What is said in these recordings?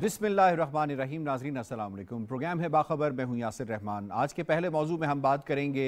बिसमीम नाजरीन असलम प्रोग्राम है बाखबर मैं हूँ यासिर रहमान आज के पहले मौजू में हम बात करेंगे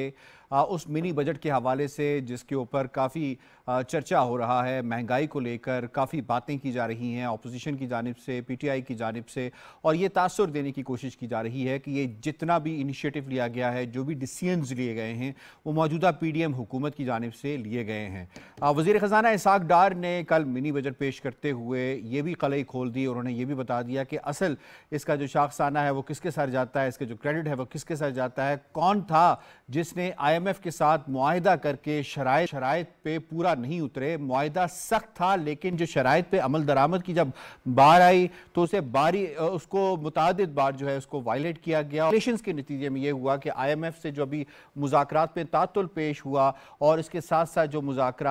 आ, उस मिनी बजट के हवाले से जिसके ऊपर काफ़ी चर्चा हो रहा है महंगाई को लेकर काफ़ी बातें की जा रही हैं अपोजिशन की जानब से पीटीआई की जानब से और ये तासर देने की कोशिश की जा रही है कि ये जितना भी इनिशिएटिव लिया गया है जो भी डिसीजन लिए गए हैं वो मौजूदा पी डी एम हुकूमत की जानब से लिए गए हैं वज़ी ख़जाना इसाक डार ने कल मिनी बजट पेश करते हुए ये भी कलई खोल दी उन्होंने ये भी बता दिया दिया कि असल इसका जो शाखसाना है वो किसके साथ जाता है इसके जो क्रेडिट है वो किसके साथ जाता है कौन था जिसने आईएमएफ के साथ माहिदा करके शराय शराय पे पूरा नहीं उतरे माहिदा सख्त था लेकिन जो शराय पे अमल दरामद की जब बार आई तो उसे बारी उसको मुतद बार जो है उसको वायलेट किया गया रिलेशन के नतीजे में यह हुआ कि आई एम एफ से जो अभी मुजाकर में तातुल पेश हुआ और इसके साथ साथ जो मुजाकर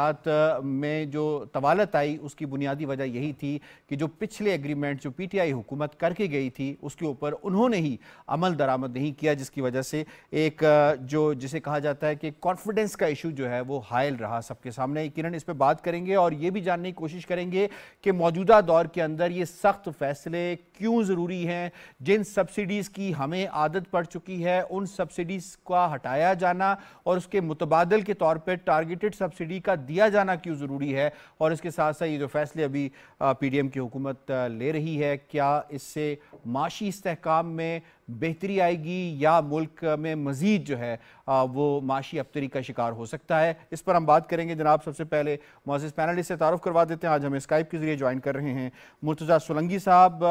में जो तवालत आई उसकी बुनियादी वजह यही थी कि जो पिछले एग्रीमेंट जो पी टी आई हुकूमत करके गई थी उसके ऊपर उन्होंने ही अमल दरामद नहीं किया जिसकी वजह से एक जो जिसे कहा जाता है कि कॉन्फिडेंस का इशू जो है वो हायल रहा सबके सामने किरण इस पर बात करेंगे और ये भी जानने की कोशिश करेंगे कि मौजूदा दौर के अंदर ये सख्त फैसले क्यों ज़रूरी हैं जिन सब्सिडीज़ की हमें आदत पड़ चुकी है उन सब्सिडीज़ का हटाया जाना और उसके मुतबादल के तौर पर टारगेटेड सब्सिडी का दिया जाना क्यों ज़रूरी है और इसके साथ साथ ये जो फैसले अभी पीडीएम की हुकूमत ले रही है क्या क्या इससे माशी इसकाम में बेहतरी आएगी या मुल्क में मज़ीद जो है वो माशी अबतरी का शिकार हो सकता है इस पर हम बात करेंगे जनाब सबसे पहले मोजिज़ पैनलिस्ट से तारफ़ करवा देते हैं आज हमें स्काइप के ज़रिए ज्वाइन कर रहे हैं मुर्तज़ा सोलंगी साहब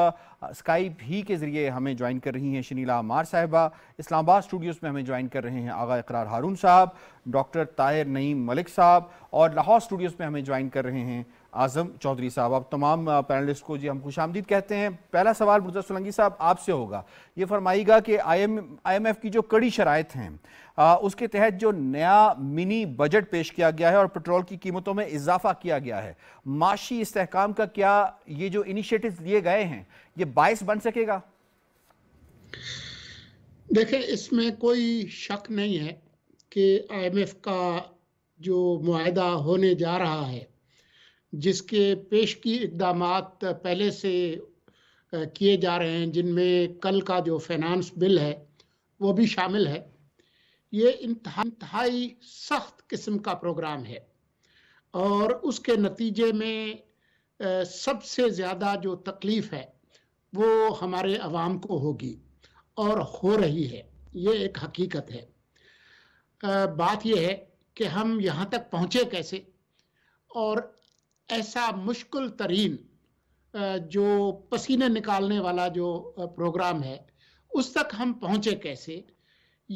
स्काइप ही के ज़रिए हमें ज्वाइन कर रही हैं शनीला अमार साहिबा इस्लामाबाद स्टूडियोज़ में हमें ज्वाइन कर रहे हैं आगा इकरार हारून साहब डॉक्टर ताहिर नईम मलिक साहब और लाहौर स्टूडियोज़ में हमें ज्वाइन कर रहे हैं आजम चौधरी साहब आप तमाम पैनलिस्ट को जी हम खुश आमदीद कहते हैं पहला सवाल मुर्जा सोलंगी साहब आपसे होगा ये फरमाइएगा कि आई एम एफ़ की जो कड़ी शरात हैं आ, उसके तहत जो नया मिनी बजट पेश किया गया है और पेट्रोल की कीमतों में इजाफा किया गया है माशी इस्तेकाम का क्या ये जो इनिशिएटिव लिए गए हैं ये बायस बन सकेगा देखें इसमें कोई शक नहीं है कि आई एम एफ़ का जो माहा होने जा रहा है जिसके पेश की इकदाम पहले से किए जा रहे हैं जिनमें कल का जो फाइनेंस बिल है वो भी शामिल है ये इंतहाई सख्त किस्म का प्रोग्राम है और उसके नतीजे में सबसे ज़्यादा जो तकलीफ़ है वो हमारे आवाम को होगी और हो रही है ये एक हकीकत है बात यह है कि हम यहाँ तक पहुँचे कैसे और ऐसा मुश्किल तरीन जो पसीने निकालने वाला जो प्रोग्राम है उस तक हम पहुँचे कैसे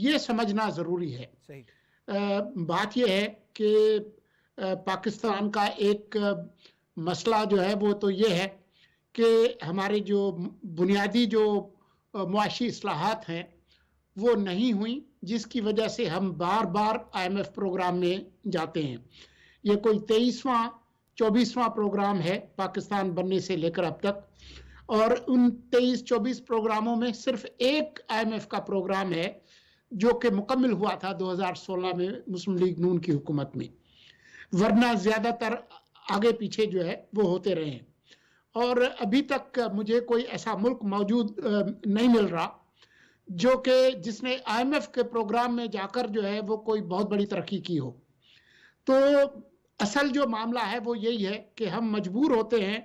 ये समझना ज़रूरी है बात यह है कि पाकिस्तान का एक मसला जो है वो तो ये है कि हमारे जो बुनियादी जो मुआशी असलाहत हैं वो नहीं हुई जिसकी वजह से हम बार बार आईएमएफ प्रोग्राम में जाते हैं ये कोई तेईसवा चौबीसवां प्रोग्राम है पाकिस्तान बनने से लेकर अब तक और उन तेईस चौबीस प्रोग्रामों में सिर्फ एक आईएमएफ का प्रोग्राम है जो कि मुकम्मल हुआ था 2016 में मुस्लिम लीग नून की हुकूमत में वरना ज़्यादातर आगे पीछे जो है वो होते रहे हैं और अभी तक मुझे कोई ऐसा मुल्क मौजूद नहीं मिल रहा जो कि जिसने आईएमएफ के प्रोग्राम में जाकर जो है वो कोई बहुत बड़ी तरक्की की हो तो असल जो मामला है वो यही है कि हम मजबूर होते हैं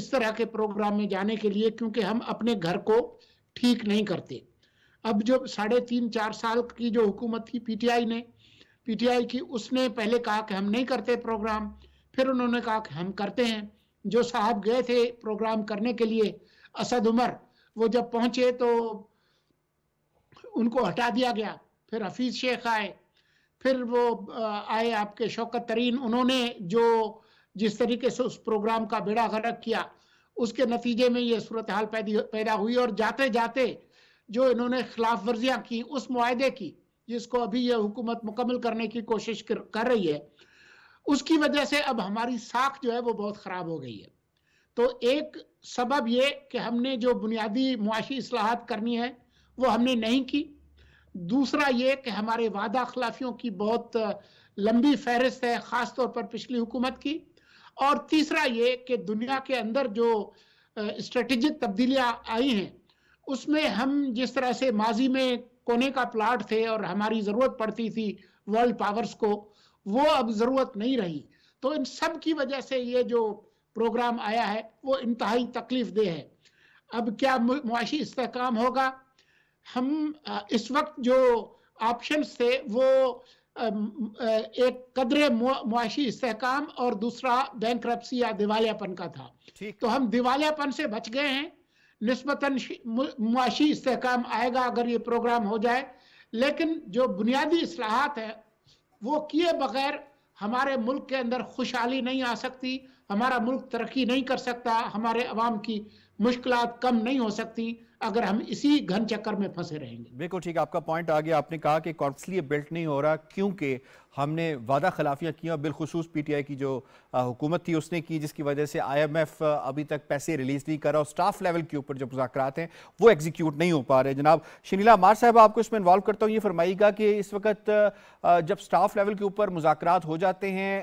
इस तरह के प्रोग्राम में जाने के लिए क्योंकि हम अपने घर को ठीक नहीं करते अब जो साढ़े तीन चार साल की जो हुकूमत थी पीटीआई ने पीटीआई की उसने पहले कहा कि हम नहीं करते प्रोग्राम फिर उन्होंने कहा कि हम करते हैं जो साहब गए थे प्रोग्राम करने के लिए असद उमर वो जब पहुंचे तो उनको हटा दिया गया फिर हफीज शेख आए फिर वो आए आपके शौकत तरीन उन्होंने जो जिस तरीके से उस प्रोग्राम का बेड़ा गर्क किया उसके नतीजे में ये सूरत हाल पैदा हुई और जाते जाते जो इन्होंने खिलाफ वर्जियाँ की उस माहे की जिसको अभी यह हुकूमत मुकम्मल करने की कोशिश कर, कर रही है उसकी वजह से अब हमारी साख जो है वो बहुत ख़राब हो गई है तो एक सबब ये कि हमने जो बुनियादी मुआशी असलाहत करनी है वो हमने नहीं की दूसरा ये कि हमारे वादा खिलाफियों की बहुत लंबी फहरिस्त है ख़ास तौर पर पिछली हुकूमत की और तीसरा ये कि दुनिया के अंदर जो स्ट्रेटिजिक तब्दीलियाँ आई हैं उसमें हम जिस तरह से माजी में कोने का प्लाट थे और हमारी ज़रूरत पड़ती थी वर्ल्ड पावर्स को वो अब ज़रूरत नहीं रही तो इन सब की वजह से ये जो प्रोग्राम आया है वो इंतहाई तकलीफ दे है अब क्या मुआशी इस्तेकाम होगा हम इस वक्त जो ऑप्शन थे वो एक कदर मुआशी इसकाम और दूसरा बैंक या दिवालियापन का था तो हम दिवालियापन से बच गए हैं नस्बता मुआशी इसकाम आएगा अगर ये प्रोग्राम हो जाए लेकिन जो बुनियादी असलाहत है वो किए बगैर हमारे मुल्क के अंदर खुशहाली नहीं आ सकती हमारा मुल्क तरक्की नहीं कर सकता हमारे आवाम की मुश्किल कम नहीं हो सकती अगर हम इसी घन चक्कर में फंसे रहेंगे बिल्कुल ठीक आपका पॉइंट आ गया आपने कहा कि कॉर्प्सली बिल्ट नहीं हो रहा क्योंकि हमने वादा खिलाफियाँ की और बिलखसूस पी टी आई की जो हुकूमत थी उसने की जिसकी वजह से आई एम एफ अभी तक पैसे रिलीज नहीं कर रहा और स्टाफ लेवल के ऊपर जो मुजाकर हैं वो एग्जीक्यूट नहीं हो पा रहे जनाब शनीला मार साहब आपको इसमें इन्वॉल्व करता हूँ ये फरमाइएगा कि इस वक्त जब स्टाफ लेवल के ऊपर मुजाकर हो जाते हैं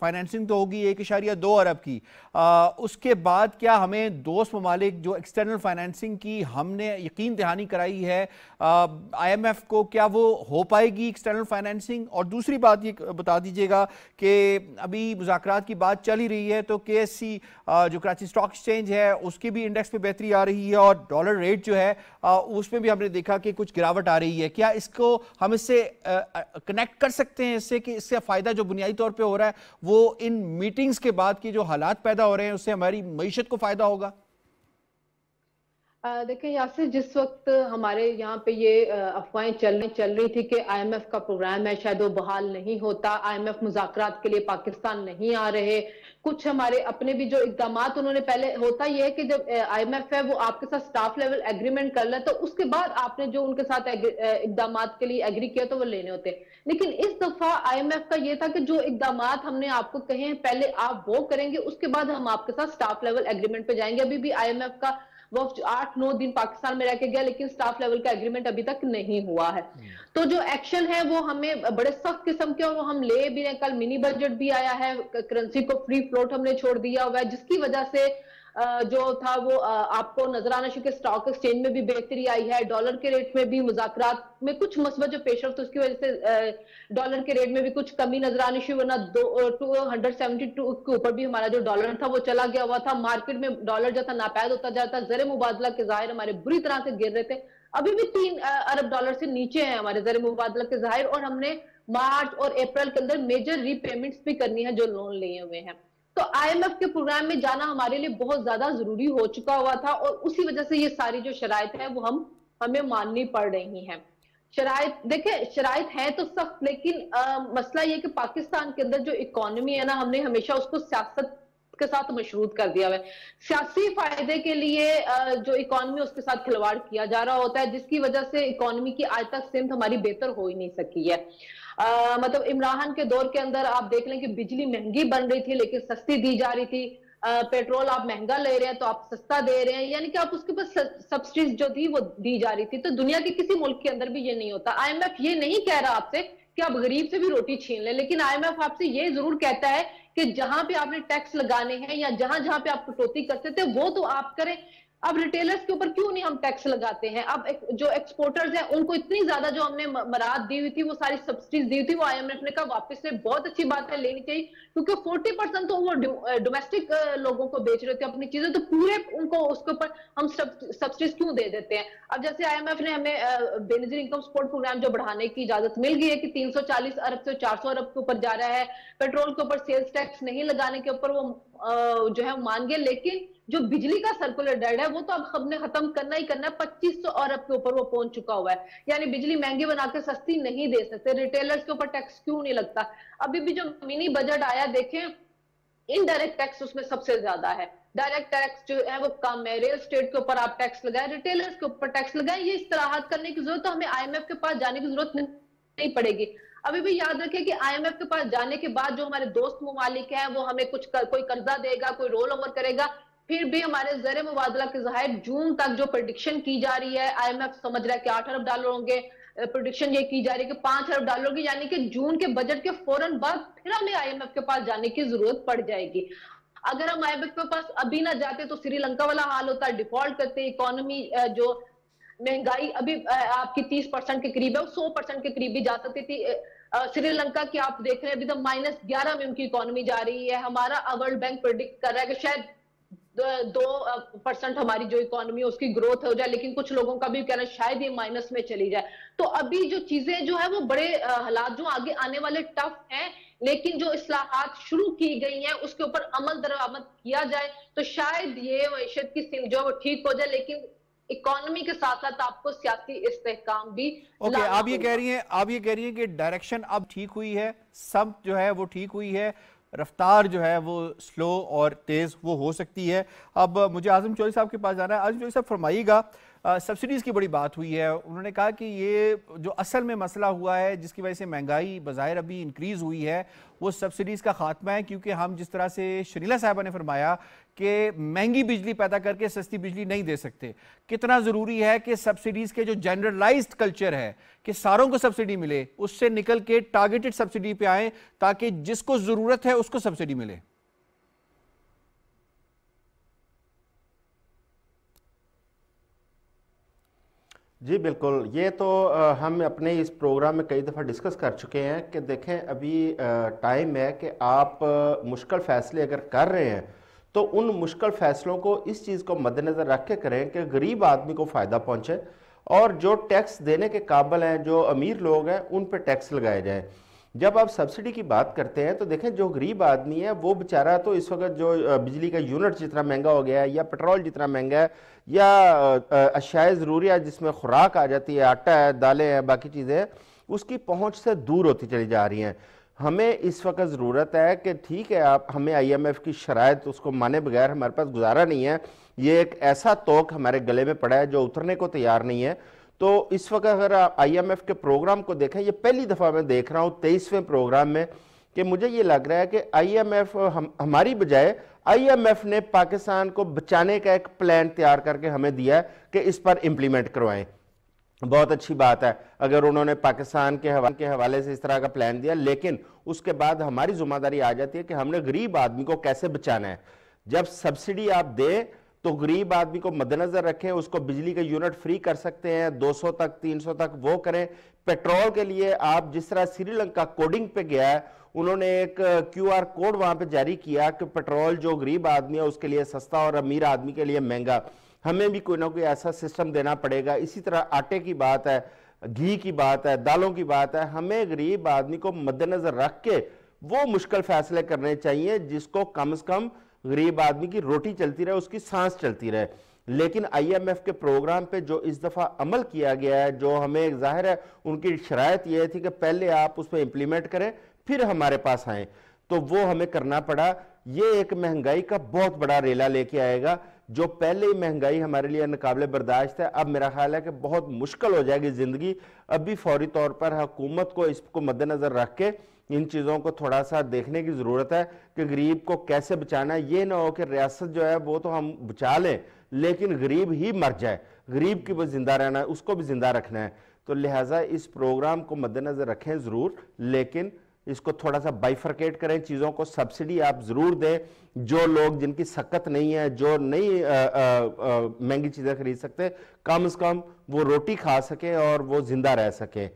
फाइनेंसिंग तो होगी एक इशारिया दो अरब की उसके बाद क्या हमें दोस्त ममालिक जो एक्सटर्नल फाइनेंसिंग की हमने यकीन दहानी कराई है आई एम एफ को क्या वो हो पाएगी एक्सटर्नल फाइनेंसिंग और दूसरी दूसरी बात ये बता दीजिएगा कि अभी मुजाकर की बात चल ही रही है तो के जो कराची स्टॉक एक्सचेंज है उसके भी इंडेक्स पे बेहतरी आ रही है और डॉलर रेट जो है उसमें भी हमने देखा कि कुछ गिरावट आ रही है क्या इसको हम इससे कनेक्ट कर सकते हैं इससे कि इससे फ़ायदा जो बुनियादी तौर पर हो रहा है वो इन मीटिंग्स के बाद की जो हालात पैदा हो रहे हैं उससे हमारी मीशत को फ़ायदा होगा देखें यासिर जिस वक्त हमारे यहाँ पे ये अफवाहें चल चल रही थी कि आईएमएफ का प्रोग्राम है शायद वो बहाल नहीं होता आईएमएफ मुजाकरात के लिए पाकिस्तान नहीं आ रहे कुछ हमारे अपने भी जो इकदाम उन्होंने पहले होता ये है कि जब आईएमएफ है वो आपके साथ स्टाफ लेवल एग्रीमेंट कर ले तो उसके बाद आपने जो उनके साथ इकदाम के लिए एग्री किया तो वो लेने होते लेकिन इस दफा आई का ये था कि जो इकदाम हमने आपको कहे पहले आप वो करेंगे उसके बाद हम आपके साथ स्टाफ लेवल एग्रीमेंट पे जाएंगे अभी भी आई का वो आठ नौ दिन पाकिस्तान में रह के गया लेकिन स्टाफ लेवल का एग्रीमेंट अभी तक नहीं हुआ है हम्म। तो जो एक्शन है वो हमें बड़े सख्त किस्म के और वो हम ले भी रहे कल मिनी बजट भी आया है करेंसी को फ्री फ्लोट हमने छोड़ दिया हुआ है जिसकी वजह से जो था वो आपको नजर आना शुरू स्टॉक एक्सचेंज में भी बेहतरी आई है डॉलर के रेट में भी मुजाकर में कुछ मसबत जो पेश तो उसकी वजह से डॉलर के रेट में भी कुछ कमी नजर आनी शुरू वरना दो टू हंड्रेड सेवेंटी टू के ऊपर भी हमारा जो डॉलर था वो चला गया हुआ था मार्केट में डॉलर जो था नापैद होता जा रहा था जर मुबादला के जाहिर हमारे बुरी तरह से गिर रहे थे अभी भी तीन अरब डॉलर से नीचे है हमारे जर मुबादला के जाहिर और हमने मार्च और अप्रैल के अंदर मेजर रीपेमेंट्स भी करनी है जो लोन लिए हुए हैं तो आईएमएफ के प्रोग्राम में जाना हमारे लिए बहुत ज्यादा जरूरी हो चुका हुआ था और उसी वजह से ये सारी जो शराय है वो हम हमें माननी पड़ रही है शराय देखिये शराय है तो सख्त लेकिन आ, मसला ये कि पाकिस्तान के अंदर जो इकोनॉमी है ना हमने हमेशा उसको सियासत उसके साथ मशरूद कर दिया हुआ है सियासी फायदे के लिए जो इकोनॉमी उसके साथ खिलवाड़ किया जा रहा होता है जिसकी वजह से इकोनॉमी की आज तक सिमत हमारी बेहतर हो ही नहीं सकी है आ, मतलब इमरान के दौर के अंदर आप देख लें कि बिजली महंगी बन रही थी लेकिन सस्ती दी जा रही थी आ, पेट्रोल आप महंगा ले रहे हैं तो आप सस्ता दे रहे हैं यानी कि आप उसके पास सब्सिडीज जो थी वो दी जा रही थी तो दुनिया के किसी मुल्क के अंदर भी ये नहीं होता आईएमएफ ये नहीं कह रहा आपसे कि आप गरीब से भी रोटी छीन लें लेकिन आईएमएफ आपसे ये जरूर कहता है कि जहां पे आपने टैक्स लगाने हैं या जहां जहां पे आप कटौती करते थे वो तो आप करें अब रिटेलर्स के ऊपर क्यों नहीं हम टैक्स लगाते हैं अब एक, जो एक्सपोर्टर्स हैं उनको इतनी ज्यादा जो हमने मराद दी हुई थी वो सारी सब्सिडीज दी हुई थी वो आईएमएफ ने कहा वापस से बहुत अच्छी बात है लेनी चाहिए क्योंकि 40 परसेंट तो वो डोमेस्टिक लोगों को बेच रहे थे अपनी चीजें तो पूरे उनको उसके ऊपर हम सब्सिडीज क्यों दे देते हैं अब जैसे आईएमएफ ने हमें बेनजीर इनकम सपोर्ट प्रोग्राम जो बढ़ाने की इजाजत मिल गई है कि 340 अरब से 400 अरब के ऊपर जा रहा है पेट्रोल के ऊपर सेल्स टैक्स नहीं लगाने के ऊपर वो जो है मान गए लेकिन जो बिजली का सर्कुलर डेड है वो तो अब हमने खत्म करना ही करना है पच्चीस सौ और अब के ऊपर वो पहुंच चुका हुआ है यानी बिजली महंगी बनाकर सस्ती नहीं दे सकते रिटेलर्स के ऊपर टैक्स क्यों नहीं लगता अभी भी जो मिनी बजट आया देखें इनडायरेक्ट टैक्स उसमें सबसे ज्यादा है डायरेक्ट टैक्स जो है वो कम है रियल स्टेट के ऊपर आप टैक्स लगाए रिटेलर्स के ऊपर टैक्स लगाए ये इस्तेराहत करने की जरूरत तो हमें आईएमएफ के पास जाने की जरूरत नहीं पड़ेगी अभी भी याद रखें कि आईएमएफ के पास जाने के बाद जो हमारे दोस्त ममालिक हैं वो हमें कुछ कर, कोई कर्जा देगा कोई रोल ओवर करेगा फिर भी हमारे जर मुबादला के जहायर जून तक जो प्रोडिक्शन की जा रही है आई एम एफ समझ रहा है कि आठ अरब डॉलर होंगे प्रोडिक्शन ये की जा रही है कि पांच अरब डॉलर होगी यानी कि जून के बजट के फौरन बाद फिर हमें आई एम एफ के पास जाने की जरूरत पड़ जाएगी अगर हम आई एम एफ के पास अभी ना जाते तो श्रीलंका वाला हाल होता डिफॉल्ट करते इकोनॉमी जो महंगाई अभी आपकी तीस परसेंट के करीब है सौ परसेंट के करीब भी जा सकती थी श्रीलंका की आप देख रहे हैं अभी तो माइनस ग्यारह में उनकी इकोनॉमी जा रही है हमारा वर्ल्ड बैंक प्रोडिक्ट कर रहा है कि शायद दो परसेंट हमारी जो इकोनॉमी उसकी ग्रोथ हो जाए लेकिन कुछ लोगों का भी कहना शायद ये माइनस में चली जाए तो अभी जो चीजें जो है वो बड़े हालात जो आगे आने वाले टफ हैं लेकिन जो असलाहत शुरू की गई हैं उसके ऊपर अमल दरामद किया जाए तो शायद ये मीशत की सिम जो है वो ठीक हो जाए लेकिन इकोनॉमी के साथ साथ आपको सियासी इस्तेकाम भी ओके okay, आप ये कह रही हैं आप ये कह रही हैं कि डायरेक्शन अब ठीक हुई है सब जो है वो ठीक हुई है रफ्तार जो है वो स्लो और तेज़ वो हो सकती है अब मुझे आजम चौधरी साहब के पास जाना है आजम चौधरी साहब फरमाइएगा सब्सिडीज़ की बड़ी बात हुई है उन्होंने कहा कि ये जो असल में मसला हुआ है जिसकी वजह से महंगाई बाज़ाहिर अभी इंक्रीज़ हुई है वो सब्सिडीज़ का खात्मा है क्योंकि हम जिस तरह से शनीला साहबा ने फरमाया कि महंगी बिजली पैदा करके सस्ती बिजली नहीं दे सकते कितना ज़रूरी है कि सब्सिडीज़ के जो जनरलाइज्ड कल्चर है कि सारों को सब्सिडी मिले उससे निकल के टारगेटेड सब्सिडी पर आएँ ताकि जिसको ज़रूरत है उसको सब्सिडी मिले जी बिल्कुल ये तो हम अपने इस प्रोग्राम में कई दफ़ा डिस्कस कर चुके हैं कि देखें अभी टाइम है कि आप मुश्किल फ़ैसले अगर कर रहे हैं तो उन मुश्किल फ़ैसलों को इस चीज़ को मद्देनज़र रख के करें कि गरीब आदमी को फ़ायदा पहुँचे और जो टैक्स देने के काबिल हैं जो अमीर लोग हैं उन पर टैक्स लगाए जाएँ जब आप सब्सिडी की बात करते हैं तो देखें जो गरीब आदमी है वो बेचारा तो इस वक्त जो बिजली का यूनिट जितना महंगा हो गया है या पेट्रोल जितना महंगा है या अशाय ज़रूरिया जिसमें खुराक आ जाती है आटा है दालें हैं बाकी चीज़ें उसकी पहुँच से दूर होती चली जा रही हैं हमें इस वक्त ज़रूरत है कि ठीक है आप हमें एफ की शरात उसको माने बगैर हमारे पास गुजारा नहीं है ये एक ऐसा तोक हमारे गले में पड़ा है जो उतरने को तैयार नहीं है तो इस वक्त अगर आप आईएमएफ के प्रोग्राम को देखें ये पहली दफ़ा मैं देख रहा हूँ तेईसवें प्रोग्राम में कि मुझे ये लग रहा है कि आईएमएफ हम हमारी बजाय आईएमएफ ने पाकिस्तान को बचाने का एक प्लान तैयार करके हमें दिया है कि इस पर इम्प्लीमेंट करवाएं बहुत अच्छी बात है अगर उन्होंने पाकिस्तान के हवाले के हवाले से इस तरह का प्लान दिया लेकिन उसके बाद हमारी जिम्मेदारी आ जाती है कि हमने गरीब आदमी को कैसे बचाना है जब सब्सिडी आप दें तो गरीब आदमी को मद्देनजर रखें उसको बिजली का यूनिट फ्री कर सकते हैं 200 तक 300 तक वो करें पेट्रोल के लिए आप जिस तरह श्रीलंका कोडिंग पे गया है उन्होंने एक क्यूआर कोड वहां पे जारी किया कि पेट्रोल जो गरीब आदमी है उसके लिए सस्ता और अमीर आदमी के लिए महंगा हमें भी कोई ना कोई ऐसा सिस्टम देना पड़ेगा इसी तरह आटे की बात है घी की बात है दालों की बात है हमें गरीब आदमी को मद्देनजर रख के वो मुश्किल फैसले करने चाहिए जिसको कम से कम गरीब आदमी की रोटी चलती रहे उसकी सांस चलती रहे लेकिन आईएमएफ के प्रोग्राम पे जो इस दफ़ा अमल किया गया है जो हमें ज़ाहिर है उनकी शरात यह थी कि पहले आप उस पर इम्प्लीमेंट करें फिर हमारे पास आए तो वो हमें करना पड़ा ये एक महंगाई का बहुत बड़ा रेला लेके आएगा जो पहले ही महंगाई हमारे लिए नाकबले बर्दाश्त है अब मेरा ख्याल है कि बहुत मुश्किल हो जाएगी ज़िंदगी अभी फौरी तौर पर हुकूमत को इसको मद्देनज़र रख के इन चीज़ों को थोड़ा सा देखने की ज़रूरत है कि गरीब को कैसे बचाना है ये ना हो कि रियासत जो है वो तो हम बचा लें लेकिन गरीब ही मर जाए गरीब की वो ज़िंदा रहना है उसको भी ज़िंदा रखना है तो लिहाजा इस प्रोग्राम को मद्देनज़र रखें ज़रूर लेकिन इसको थोड़ा सा बाइफर्केट करें चीज़ों को सब्सिडी आप ज़रूर दें जो लोग जिनकी सकत नहीं है जो नहीं महंगी चीज़ें खरीद सकते कम अज़ कम वो रोटी खा सकें और वो ज़िंदा रह सकें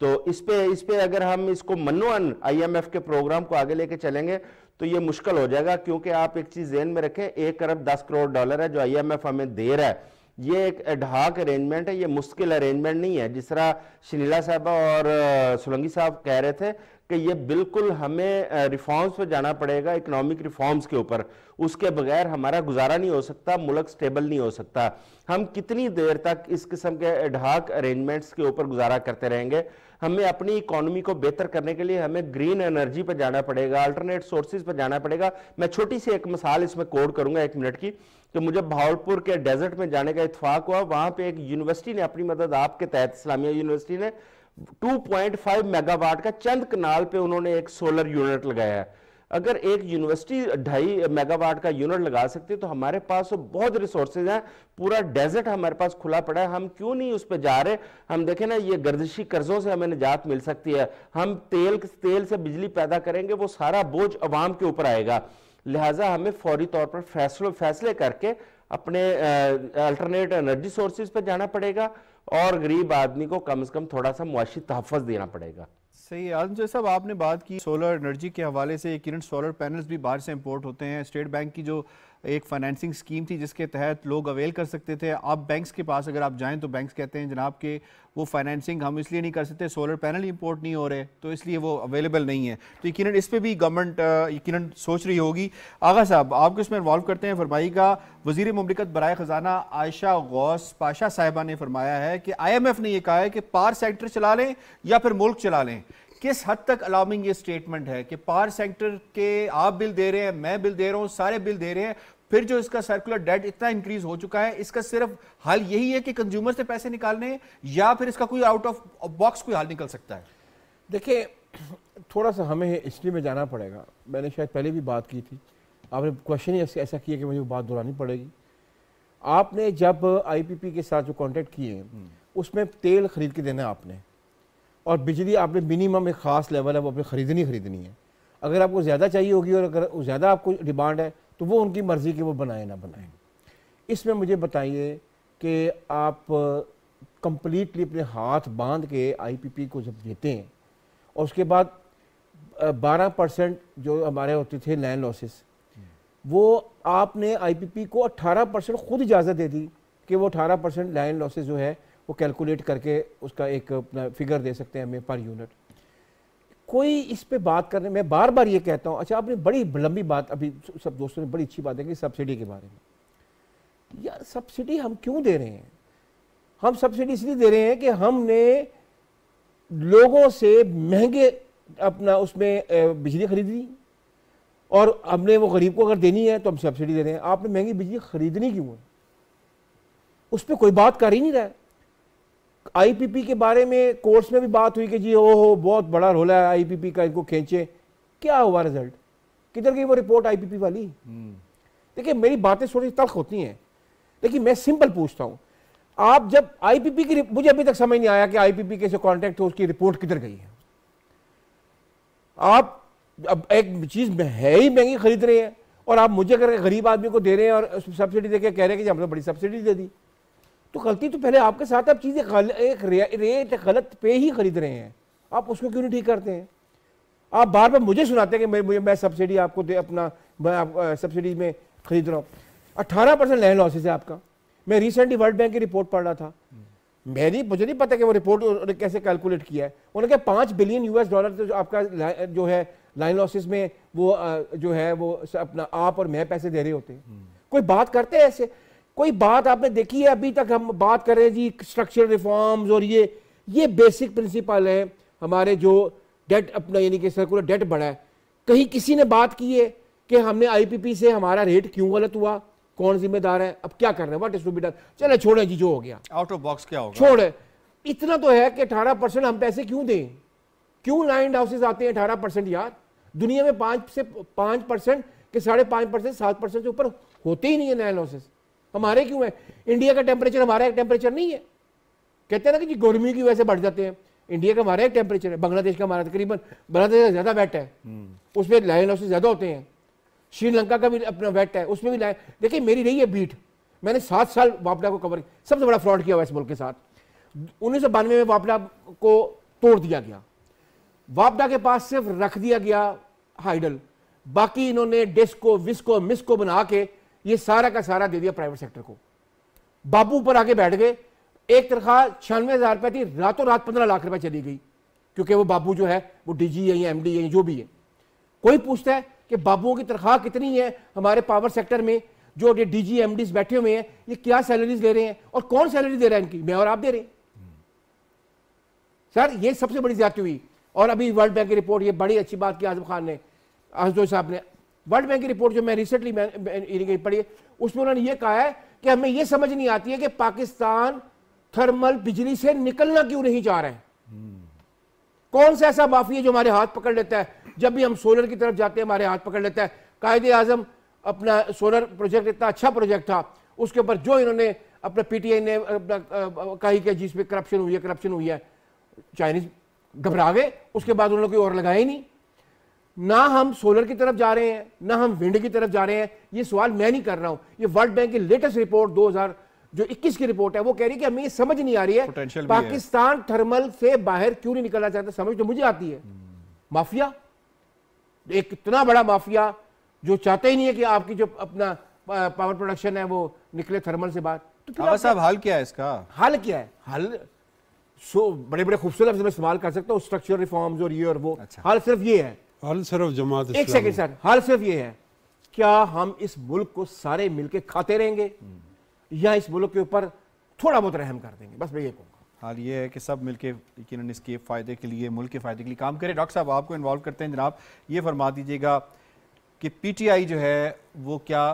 तो इस पे इस पे अगर हम इसको मनुअन आईएमएफ के प्रोग्राम को आगे लेके चलेंगे तो ये मुश्किल हो जाएगा क्योंकि आप एक चीज जेन में रखें एक अरब दस करोड़ डॉलर है जो आईएमएफ हमें दे रहा है ये एक ढाक अरेंजमेंट है ये मुश्किल अरेंजमेंट नहीं है जिस तरह शनीला साहबा और सुलंगी साहब कह रहे थे कि ये बिल्कुल हमें रिफॉर्म्स पर जाना पड़ेगा इकोनॉमिक रिफॉर्म्स के ऊपर उसके बगैर हमारा गुजारा नहीं हो सकता मुल्क स्टेबल नहीं हो सकता हम कितनी देर तक इस किस्म के ढाक अरेंजमेंट्स के ऊपर गुजारा करते रहेंगे हमें अपनी इकोनॉमी को बेहतर करने के लिए हमें ग्रीन एनर्जी पर जाना पड़ेगा अल्टरनेट सोर्सेज पर जाना पड़ेगा मैं छोटी सी एक मिसाल इसमें कोड करूंगा एक मिनट की कि मुझे भावलपुर के डेजर्ट में जाने का इतफाक हुआ वहाँ पे एक यूनिवर्सिटी ने अपनी मदद आपके तहत इस्लामिया यूनिवर्सिटी ने 2.5 मेगावाट का चंद कनाल पे उन्होंने एक सोलर यूनिट लगाया है अगर एक यूनिवर्सिटी ढाई मेगावाट का यूनिट लगा सकती है तो हमारे पास तो बहुत रिसोर्सेज हैं पूरा डेजर्ट हमारे पास खुला पड़ा है हम क्यों नहीं उस पर जा रहे हम देखें ना ये गर्दिशी कर्जों से हमें निजात मिल सकती है हम तेल तेल से बिजली पैदा करेंगे वो सारा बोझ अवाम के ऊपर आएगा लिहाजा हमें फौरी तौर पर फैसलों फैसले करके अपने अल्टरनेट एनर्जी सोर्सेज पर जाना पड़ेगा और गरीब आदमी को कम से कम थोड़ा सा मुआशी तहफ़ देना पड़ेगा सही आजम जो साहब आपने बात की सोलर एनर्जी के हवाले से किरण सोलर पैनल्स भी बाहर से इंपोर्ट होते हैं स्टेट बैंक की जो एक फाइनेंसिंग स्कीम थी जिसके तहत लोग अवेल कर सकते थे अब बैंक्स के पास अगर आप जाएं तो बैंक्स कहते हैं जनाब के वो फाइनेंसिंग हम इसलिए नहीं कर सकते सोलर पैनल इंपोर्ट नहीं हो रहे तो इसलिए वो अवेलेबल नहीं है तो यकीन इस पर भी गवर्नमेंट यकीन सोच रही होगी आगा साहब आपको इसमें इन्वॉल्व करते हैं का वजीर ममलिकत बरए ख़जाना आयशा गौस पाशा साहिबा ने फरमाया है कि आई एम एफ ने यह कहा है कि पार सेक्टर चला लें या फिर मुल्क चला लें किस हद तक अलार्मिंग ये स्टेटमेंट है कि पार सेक्टर के आप बिल दे रहे हैं मैं बिल दे रहा हूँ सारे बिल दे रहे हैं फिर जो इसका सर्कुलर डेट इतना इंक्रीज हो चुका है इसका सिर्फ हल यही है कि कंज्यूमर से पैसे निकालने या फिर इसका कोई आउट ऑफ बॉक्स कोई हाल निकल सकता है देखिए थोड़ा सा हमें हिस्ट्री में जाना पड़ेगा मैंने शायद पहले भी बात की थी आपने क्वेश्चन ही ऐसा किया कि मुझे बात दोहरानी पड़ेगी आपने जब आईपीपी के साथ जो कॉन्ट्रैक्ट किए हम्म। उसमें तेल खरीद के देना आपने और बिजली आपने मिनिमम एक ख़ास लेवल है वो आपने ख़रीदनी खरीदनी है अगर आपको ज़्यादा चाहिए होगी और अगर ज़्यादा आपको डिमांड है तो वो उनकी मर्ज़ी की वो बनाए ना बनाए इसमें मुझे बताइए कि आप कम्प्लीटली अपने हाथ बांध के आईपीपी को जब देते हैं और उसके बाद बारह परसेंट जो हमारे होते थे लैंड लॉसेस वो आपने आईपीपी को अट्ठारह परसेंट खुद इजाज़त दे दी कि वो अठारह परसेंट लैंड लॉसेज जो है वो कैलकुलेट करके उसका एक अपना फिगर दे सकते हैं हमें पर यूनिट कोई इस पे बात करने में बार बार ये कहता हूँ अच्छा आपने बड़ी लंबी बात अभी सब दोस्तों ने बड़ी अच्छी बात है कि सब्सिडी के बारे में यार सब्सिडी हम क्यों दे रहे हैं हम सब्सिडी इसलिए दे रहे हैं कि हमने लोगों से महंगे अपना उसमें बिजली खरीदी और हमने वो गरीब को अगर देनी है तो हम सब्सिडी दे रहे हैं आपने महंगी बिजली खरीदनी क्यों है उस पर कोई बात कर ही नहीं रहा है आईपीपी के बारे में कोर्स में भी बात हुई कि जी ओ हो बहुत बड़ा रोल है आईपीपी का इनको खींचे क्या हुआ रिजल्ट किधर गई वो रिपोर्ट आईपीपी वाली हम्म। देखिए मेरी बातें थोड़ी तल्ख होती हैं लेकिन मैं सिंपल पूछता हूँ आप जब आईपीपी की मुझे अभी तक समझ नहीं आया कि आईपीपी के कॉन्टेक्ट हो उसकी रिपोर्ट किधर गई है आप अब एक चीज है ही महंगी खरीद रहे हैं और आप मुझे अगर गरीब आदमी को दे रहे हैं और सब्सिडी देकर कह रहे हैं कि हमने तो बड़ी सब्सिडी दे दी तो गलती तो पहले आपके साथ आप चीज़ें गल, एक रेट गलत पे ही खरीद रहे हैं आप उसको क्यों नहीं ठीक करते हैं आप बार बार मुझे सुनाते हैं कि मैं मुझे मैं सब्सिडी आपको दे अपना मैं आप, सब्सिडी में खरीद रहा हूँ अट्ठारह परसेंट लैंड लॉसेज है आपका मैं रिसेंटली वर्ल्ड बैंक की रिपोर्ट पढ़ रहा था मैं नहीं मुझे नहीं पता कि वो रिपोर्ट कैसे कैलकुलेट किया है उन्होंने कहा पाँच बिलियन यूएस डॉलर जो आपका जो है लाइन लॉसेस में वो जो है वो अपना आप और मैं पैसे दे रहे होते हैं हम्म। कोई बात करते हैं ऐसे कोई बात आपने देखी है अभी तक हम बात कर रहे हैं जी स्ट्रक्चरल रिफॉर्म्स और ये ये बेसिक प्रिंसिपल है हमारे जो डेट अपना यानी कि सर्कुलर डेट बढ़ा है कहीं किसी ने बात की है कि हमने आईपीपी से हमारा रेट क्यों गलत हुआ कौन जिम्मेदार है अब क्या कर रहे हैं वट इज चले छोड़े जी जो हो गया आउट ऑफ बॉक्स क्या होगा छोड़े इतना तो है कि अठारह परसेंट हम पैसे क्यों दें क्यों लाइन हाउसेज आते हैं अठारह परसेंट यार दुनिया में पाँच से पाँच परसेंट के साढ़े पाँच परसेंट सात परसेंट से ऊपर होते ही नहीं है लाइन हाउसेज हमारे क्यों है इंडिया का टेम्परेचर हमारा एक टेम्परेचर नहीं है कहते हैं ना कि जी गर्मी की वजह से बढ़ जाते हैं इंडिया का हमारा एक टेम्परेचर है बांग्लादेश का हमारा तकरीबन बांग्लादेश का ज्यादा वेट है हम्म। उसमें लाइन लॉसेज ज्यादा होते हैं श्रीलंका का भी अपना वेट है उसमें भी लाइन देखिए मेरी रही है बीट मैंने सात साल वापडा को कवर किया सबसे बड़ा फ्रॉड किया हुआ इस मुल्क के साथ उन्नीस सौ बानवे में वापडा को तोड़ दिया गया वापडा के पास सिर्फ रख दिया गया हाइडल बाकी इन्होंने डिस्को विस्को मिस्को बना के ये सारा का सारा दे दिया प्राइवेट सेक्टर को बाबू ऊपर आके बैठ गए एक तनख्वाह छियानवे हज़ार रुपये थी रातों रात पंद्रह लाख रुपए चली गई क्योंकि वो बाबू जो है वो डीजी है या एमडी है जो भी है कोई पूछता है कि बाबुओं की तनख्वाह कितनी है हमारे पावर सेक्टर में जो ये डी जी बैठे हुए हैं ये क्या सैलरीज ले रहे हैं और कौन सैलरी दे रहा है इनकी मैं और आप दे रहे हैं सर ये सबसे बड़ी ज्यादा हुई और अभी वर्ल्ड बैंक की रिपोर्ट ये बड़ी अच्छी बात की आजम खान ने आजदो साहब ने वर्ल्ड बैंक की रिपोर्ट जो मैं रिसेंटली मैं पढ़ी उसमें उन्होंने ये कहा है कि हमें ये समझ नहीं आती है कि पाकिस्तान थर्मल बिजली से निकलना क्यों नहीं चाह रहे हैं कौन सा ऐसा माफी है जो हमारे हाथ पकड़ लेता है जब भी हम सोलर की तरफ जाते हैं हमारे हाथ पकड़ लेता है कायदे आजम अपना सोलर प्रोजेक्ट इतना अच्छा प्रोजेक्ट था उसके ऊपर जो इन्होंने अपने पीटीआई ने अपना कही कि जिसमें करप्शन हुई है करप्शन हुई है चाइनीज घबरा गए उसके बाद उन्होंने कोई और लगाया ही नहीं ना हम सोलर की तरफ जा रहे हैं ना हम विंड की तरफ जा रहे हैं ये सवाल मैं नहीं कर रहा हूं ये वर्ल्ड बैंक की लेटेस्ट रिपोर्ट 2000 जो 21 की रिपोर्ट है वो कह रही है कि हमें ये समझ नहीं आ रही है पाकिस्तान है। थर्मल से बाहर क्यों नहीं निकलना चाहता समझ तो मुझे आती है माफिया एक इतना बड़ा माफिया जो चाहते ही नहीं है कि आपकी जो अपना पावर प्रोडक्शन है वो निकले थर्मल से बाहर तो साहब हाल क्या है इसका हाल क्या है हल सो बड़े बड़े खूबसूरत इस्तेमाल कर सकता हूँ स्ट्रक्चर रिफॉर्म्स और ये और वो अच्छा। हाल सिर्फ ये है हल सिर्फ जमात एक सेकेंड सर हल सिर्फ ये है क्या हम इस मुल्क को सारे मिलके खाते रहेंगे हम्म। या इस मुल्क के ऊपर थोड़ा बहुत रहम कर देंगे बस मैं ये कहूँगा हाल ये है कि सब मिलके यकीन इसके फ़ायदे के लिए मुल्क के फ़ायदे के लिए काम करें डॉक्टर साहब आपको इन्वॉल्व करते हैं जनाब ये फरमा दीजिएगा कि पीटीआई जो है वो क्या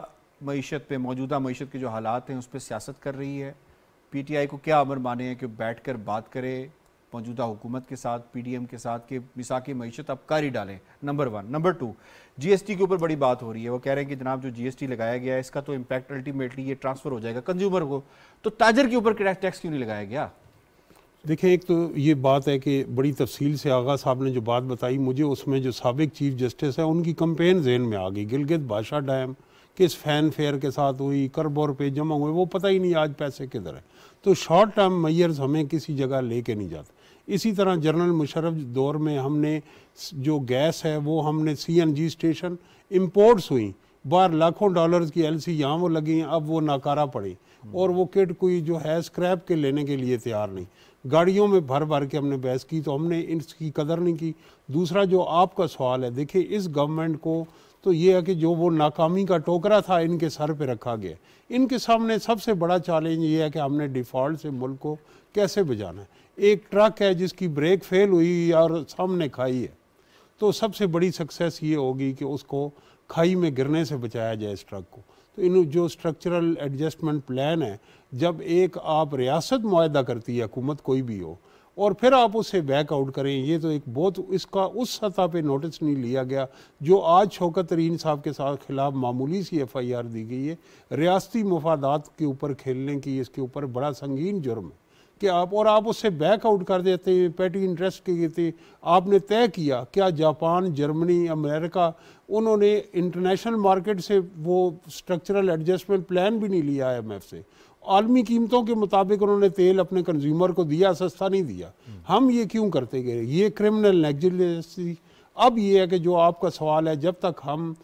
मीशत पे मौजूदा मीशत के जो हालात हैं उस पर सियासत कर रही है पीटीआई को क्या अमर माने हैं कि बैठ कर बात करे मौजूदा हुकूमत के साथ पी एम के साथ के मिसाक मीशत आप कर ही डालें number one number two G S T के ऊपर बड़ी बात हो रही है वो कह रहे हैं कि जनाब जो जी एस टी लगाया गया है इसका तो इम्पैक्ट अल्टीमेटली ये ट्रांसफ़र हो जाएगा कंज्यूमर को तो ताजर के ऊपर टैक्स क्यों नहीं लगाया गया देखें एक तो ये बात है कि बड़ी तफसील से आगा साहब ने जो बात बताई मुझे उसमें जो सबक चीफ जस्टिस है उनकी कंपेन जहन में आ गई गिलगित बादशाह डैम किस फैन फेयर के साथ हुई करबोर रुपये जमा हुए वो पता ही नहीं आज पैसे किधर है तो शॉर्ट टर्म मैयर्स हमें किसी जगह लेके नहीं जाते इसी तरह जनरल मुशरफ दौर में हमने जो गैस है वो हमने सीएनजी स्टेशन इंपोर्ट्स हुई बार लाखों डॉलर्स की एलसी यहाँ वो लगी अब वो नाकारा पड़ी और वो किट कोई जो है स्क्रैप के लेने के लिए तैयार नहीं गाड़ियों में भर भर के हमने बहस की तो हमने इसकी कदर नहीं की दूसरा जो आपका सवाल है देखिए इस गवर्नमेंट को तो ये है कि जो वो नाकामी का टोकरा था इनके सर पे रखा गया इनके सामने सबसे बड़ा चैलेंज ये है कि हमने डिफ़ॉल्ट से मुल्क को कैसे बजाना है एक ट्रक है जिसकी ब्रेक फेल हुई और सामने खाई है तो सबसे बड़ी सक्सेस ये होगी कि उसको खाई में गिरने से बचाया जाए इस ट्रक को तो इन जो स्ट्रक्चरल एडजस्टमेंट प्लान है जब एक आप रियासत माहा करती है हुकूमत कोई भी हो और फिर आप उससे बैकआउट करें ये तो एक बहुत इसका उस सतह पे नोटिस नहीं लिया गया जो आज शौकत तरीन साहब के साथ खिलाफ मामूली C F I are the गई है रियासती मफादात के ऊपर खेलने की इसके ऊपर बड़ा संगीन जुर्म है कि आप और आप उससे बैकआउट कर देते हैं पेटी इंटरेस्ट की थी आपने तय किया क्या जापान जर्मनी अमेरिका उन्होंने इंटरनेशनल मार्केट से वो स्ट्रक्चरल एडजस्टमेंट प्लान भी नहीं लिया आई से आलमी कीमतों के मुताबिक उन्होंने तेल अपने कंज्यूमर को दिया सस्ता नहीं दिया हम ये क्यों करते गए ये क्रिमिनल नेगजिलेंसी अब ये है कि जो आपका सवाल है जब तक हम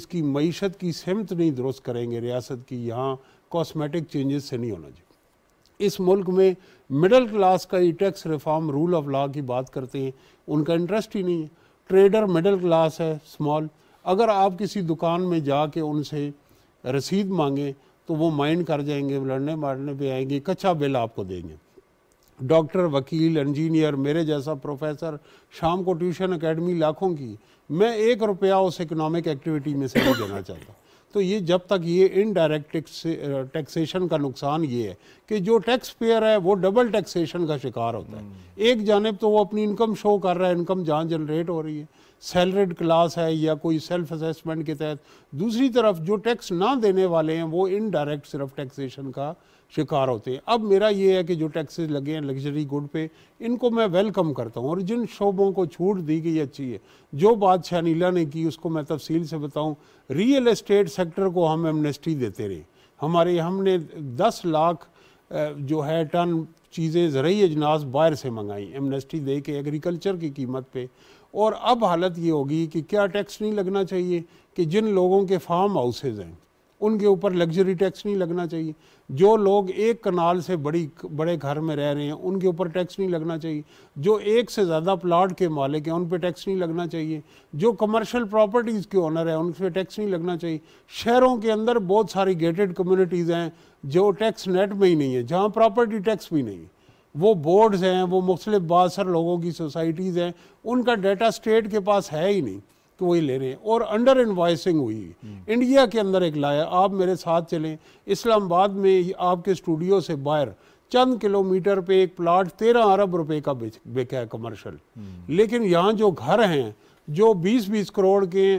इसकी मीशत की सहमत नहीं दुरुस्त करेंगे रियासत की यहाँ कॉस्मेटिक चेंजेस से नहीं होना चाहिए इस मुल्क में मिडिल क्लास का ही tax reform rule of law की बात करते हैं उनका इंटरेस्ट ही नहीं है ट्रेडर मिडिल क्लास है स्मॉल अगर आप किसी दुकान में जा के उनसे रसीद मांगें तो वो माइंड कर जाएंगे लड़ने मारने पे आएंगे कच्चा बिल आपको देंगे डॉक्टर वकील इंजीनियर मेरे जैसा प्रोफेसर शाम को ट्यूशन एकेडमी लाखों की मैं एक रुपया उस इकोनॉमिक एक्टिविटी में से नहीं देना चाहता तो ये जब तक ये इनडायरेक्ट टैक्सेशन का नुकसान ये है कि जो टैक्स पेयर है वो डबल टैक्सेशन का शिकार होता है हम्म। एक जानब तो वो अपनी इनकम शो कर रहा है इनकम जहाँ जनरेट हो रही है सैलरीड क्लास है या कोई सेल्फ असेसमेंट के तहत दूसरी तरफ जो टैक्स ना देने वाले हैं वो इनडायरेक्ट सिर्फ टैक्सेशन का शिकार होते हैं अब मेरा ये है कि जो टैक्सेस लगे हैं लग्जरी गुड पे इनको मैं वेलकम करता हूँ और जिन शोबों को छूट दी गई अच्छी है जो बात शानीला ने की उसको मैं तफसील से बताऊँ रियल इस्टेट सेक्टर को हम एमनेस्टी देते रहे हमारे हमने दस लाख जो है टन चीज़ें जरिए अजनास बाहर से मंगाई एमनेस्टी दे के एग्रीकल्चर की कीमत पे और अब हालत ये होगी कि क्या टैक्स नहीं लगना चाहिए कि जिन लोगों के फार्म हाउसेज़ हैं उनके ऊपर लग्जरी टैक्स नहीं लगना चाहिए जो लोग एक कनाल से बड़ी बड़े घर में रह रहे हैं उनके ऊपर टैक्स नहीं लगना चाहिए जो एक से ज़्यादा प्लाट के मालिक हैं उन पर टैक्स नहीं लगना चाहिए जो कमर्शियल प्रॉपर्टीज़ के ओनर हैं उन पर टैक्स नहीं लगना चाहिए शहरों के अंदर बहुत सारी गेटेड कम्यूनिटीज़ हैं जो टैक्स नेट में ही नहीं है जहाँ प्रॉपर्टी टैक्स भी नहीं है वो बोर्ड्स हैं वो मुख्तलिफ बासर लोगों की सोसाइटीज़ हैं उनका डाटा स्टेट के पास है ही नहीं तो वही ले रहे हैं और अंडर इन्वाइसिंग हुई इंडिया हम्म। के अंदर एक लाया आप मेरे साथ चलें इस्लामाबाद में आपके स्टूडियो से बाहर चंद किलोमीटर पे एक प्लाट तेरह अरब रुपए का बिका है कमर्शल हम्म। लेकिन यहाँ जो घर हैं जो बीस बीस करोड़ के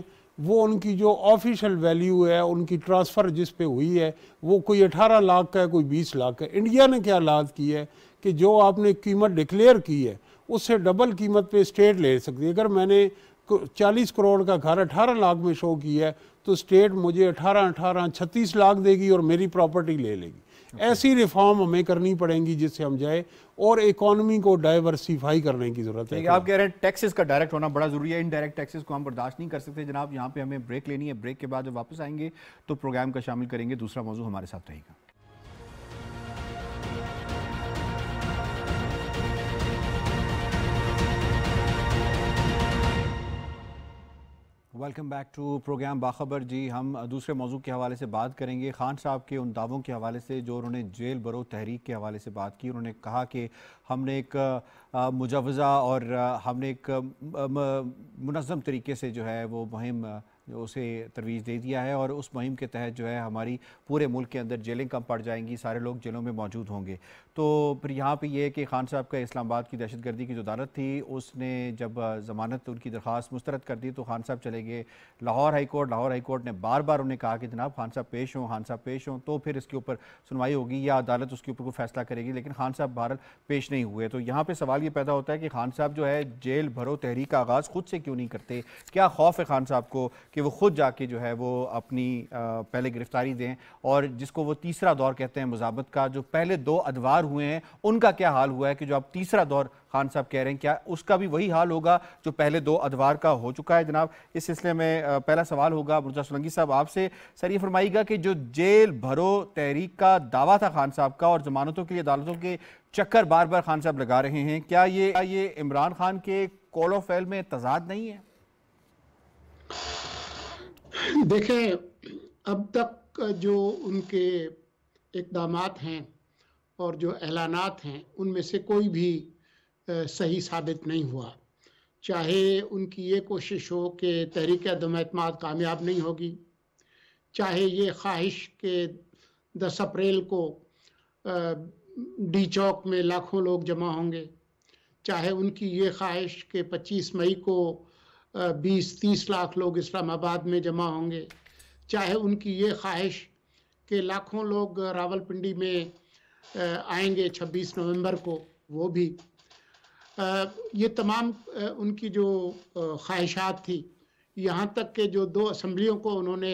वो उनकी जो ऑफिशियल वैल्यू है उनकी ट्रांसफ़र जिस पे हुई है वो कोई अठारह लाख का है कोई बीस लाख का इंडिया ने क्या लाद की है कि जो आपने कीमत डिक्लेयर की है उससे डबल कीमत पे स्टेट ले सकती है अगर मैंने 40 करोड़ का घर 18 लाख में शो किया है तो स्टेट मुझे 18 18 36 लाख देगी और मेरी प्रॉपर्टी ले लेगी okay. ऐसी रिफॉर्म हमें करनी पड़ेगी जिससे हम जाए और इकोनॉमी को डाइवर्सिफाई करने की जरूरत है आप कह रहे हैं टैक्सेस का डायरेक्ट होना बड़ा जरूरी है इनडायरेक्ट टैक्सेस को हम बर्दाश्त नहीं कर सकते जनाब यहाँ पे हमें ब्रेक लेनी है ब्रेक के बाद जब वापस आएंगे तो प्रोग्राम का शामिल करेंगे दूसरा मौजूद हमारे साथ रहेगा welcome back to program Bakhabar जी हम दूसरे मौजू के हवाले से बात करेंगे खान साहब के उन दावों के हवाले से जो उन्होंने जेल बरो तहरीक के हवाले से बात की उन्होंने कहा कि हमने एक मुजवज़ा और हमने एक मनज़म तरीके से जो है वो मुहिम उसे तरवीज़ दे दिया है और उस मुहिम के तहत जो है हमारी पूरे मुल्क के अंदर जेलें कम पड़ जाएंगी सारे लोग जेलों में मौजूद होंगे तो फिर यहाँ पे ये कि खान साहब का इस्लामाबाद की दहशत गर्दी की जो अदालत थी उसने जब ज़मानत उनकी दरख्वास्त मुस्तरद कर दी तो खान साहब चले गए Lahore high court Lahore high court ने बार बार उन्हें कहा कि जनाब खान साहब पेश हों खान साहब पेश हों तो फिर इसके ऊपर सुनवाई होगी या अदालत उसके ऊपर कोई फैसला करेगी लेकिन खान साहब भारत पेश नहीं हुए तो यहाँ पर सवाल ये पैदा होता है कि खान साहब जो है जेल भरो तहरीक का आगाज़ खुद से क्यों नहीं करते क्या खौफ है खान साहब को कि वो खुद जाके जो है वो अपनी पहले गिरफ्तारी दें और जिसको वो तीसरा दौर कहते हैं मुजामत का जो पहले दो अदवार हुए हैं उनका क्या हाल हुआ है कि जो आप तीसरा दौर खान साहब कह रहे हैं क्या उसका भी वही हाल होगा जो पहले दो अदवार का हो चुका है जनाब इस सिलसिले में पहला सवाल होगा मुर्जा सोलंगी साहब आपसे सर ये फरमाइएगा कि जो जेल भरो तहरीक का दावा था खान साहब का और जमानतों के लिए अदालतों के चक्कर बार बार खान साहब लगा रहे हैं क्या ये ये इमरान खान के कॉल ऑफ फेल में तजाद नहीं है देखें अब तक जो उनके इकदाम हैं और जो ऐलानात हैं उनमें से कोई भी सही साबित नहीं हुआ चाहे उनकी ये कोशिश हो कि तहरीक दम अतमाद कामयाब नहीं होगी चाहे ये ख्वाहिश के दस अप्रैल को डी चौक में लाखों लोग जमा होंगे चाहे उनकी ये ख्वाहिश के 25 मई को 20-30 लाख लोग इस्लामाबाद में जमा होंगे चाहे उनकी ये ख्वाहिश के लाखों लोग रावलपिंडी में आएंगे 26 नवंबर को वो भी ये तमाम उनकी जो ख्वाहिशात थी यहाँ तक के जो दो असम्बलियों को उन्होंने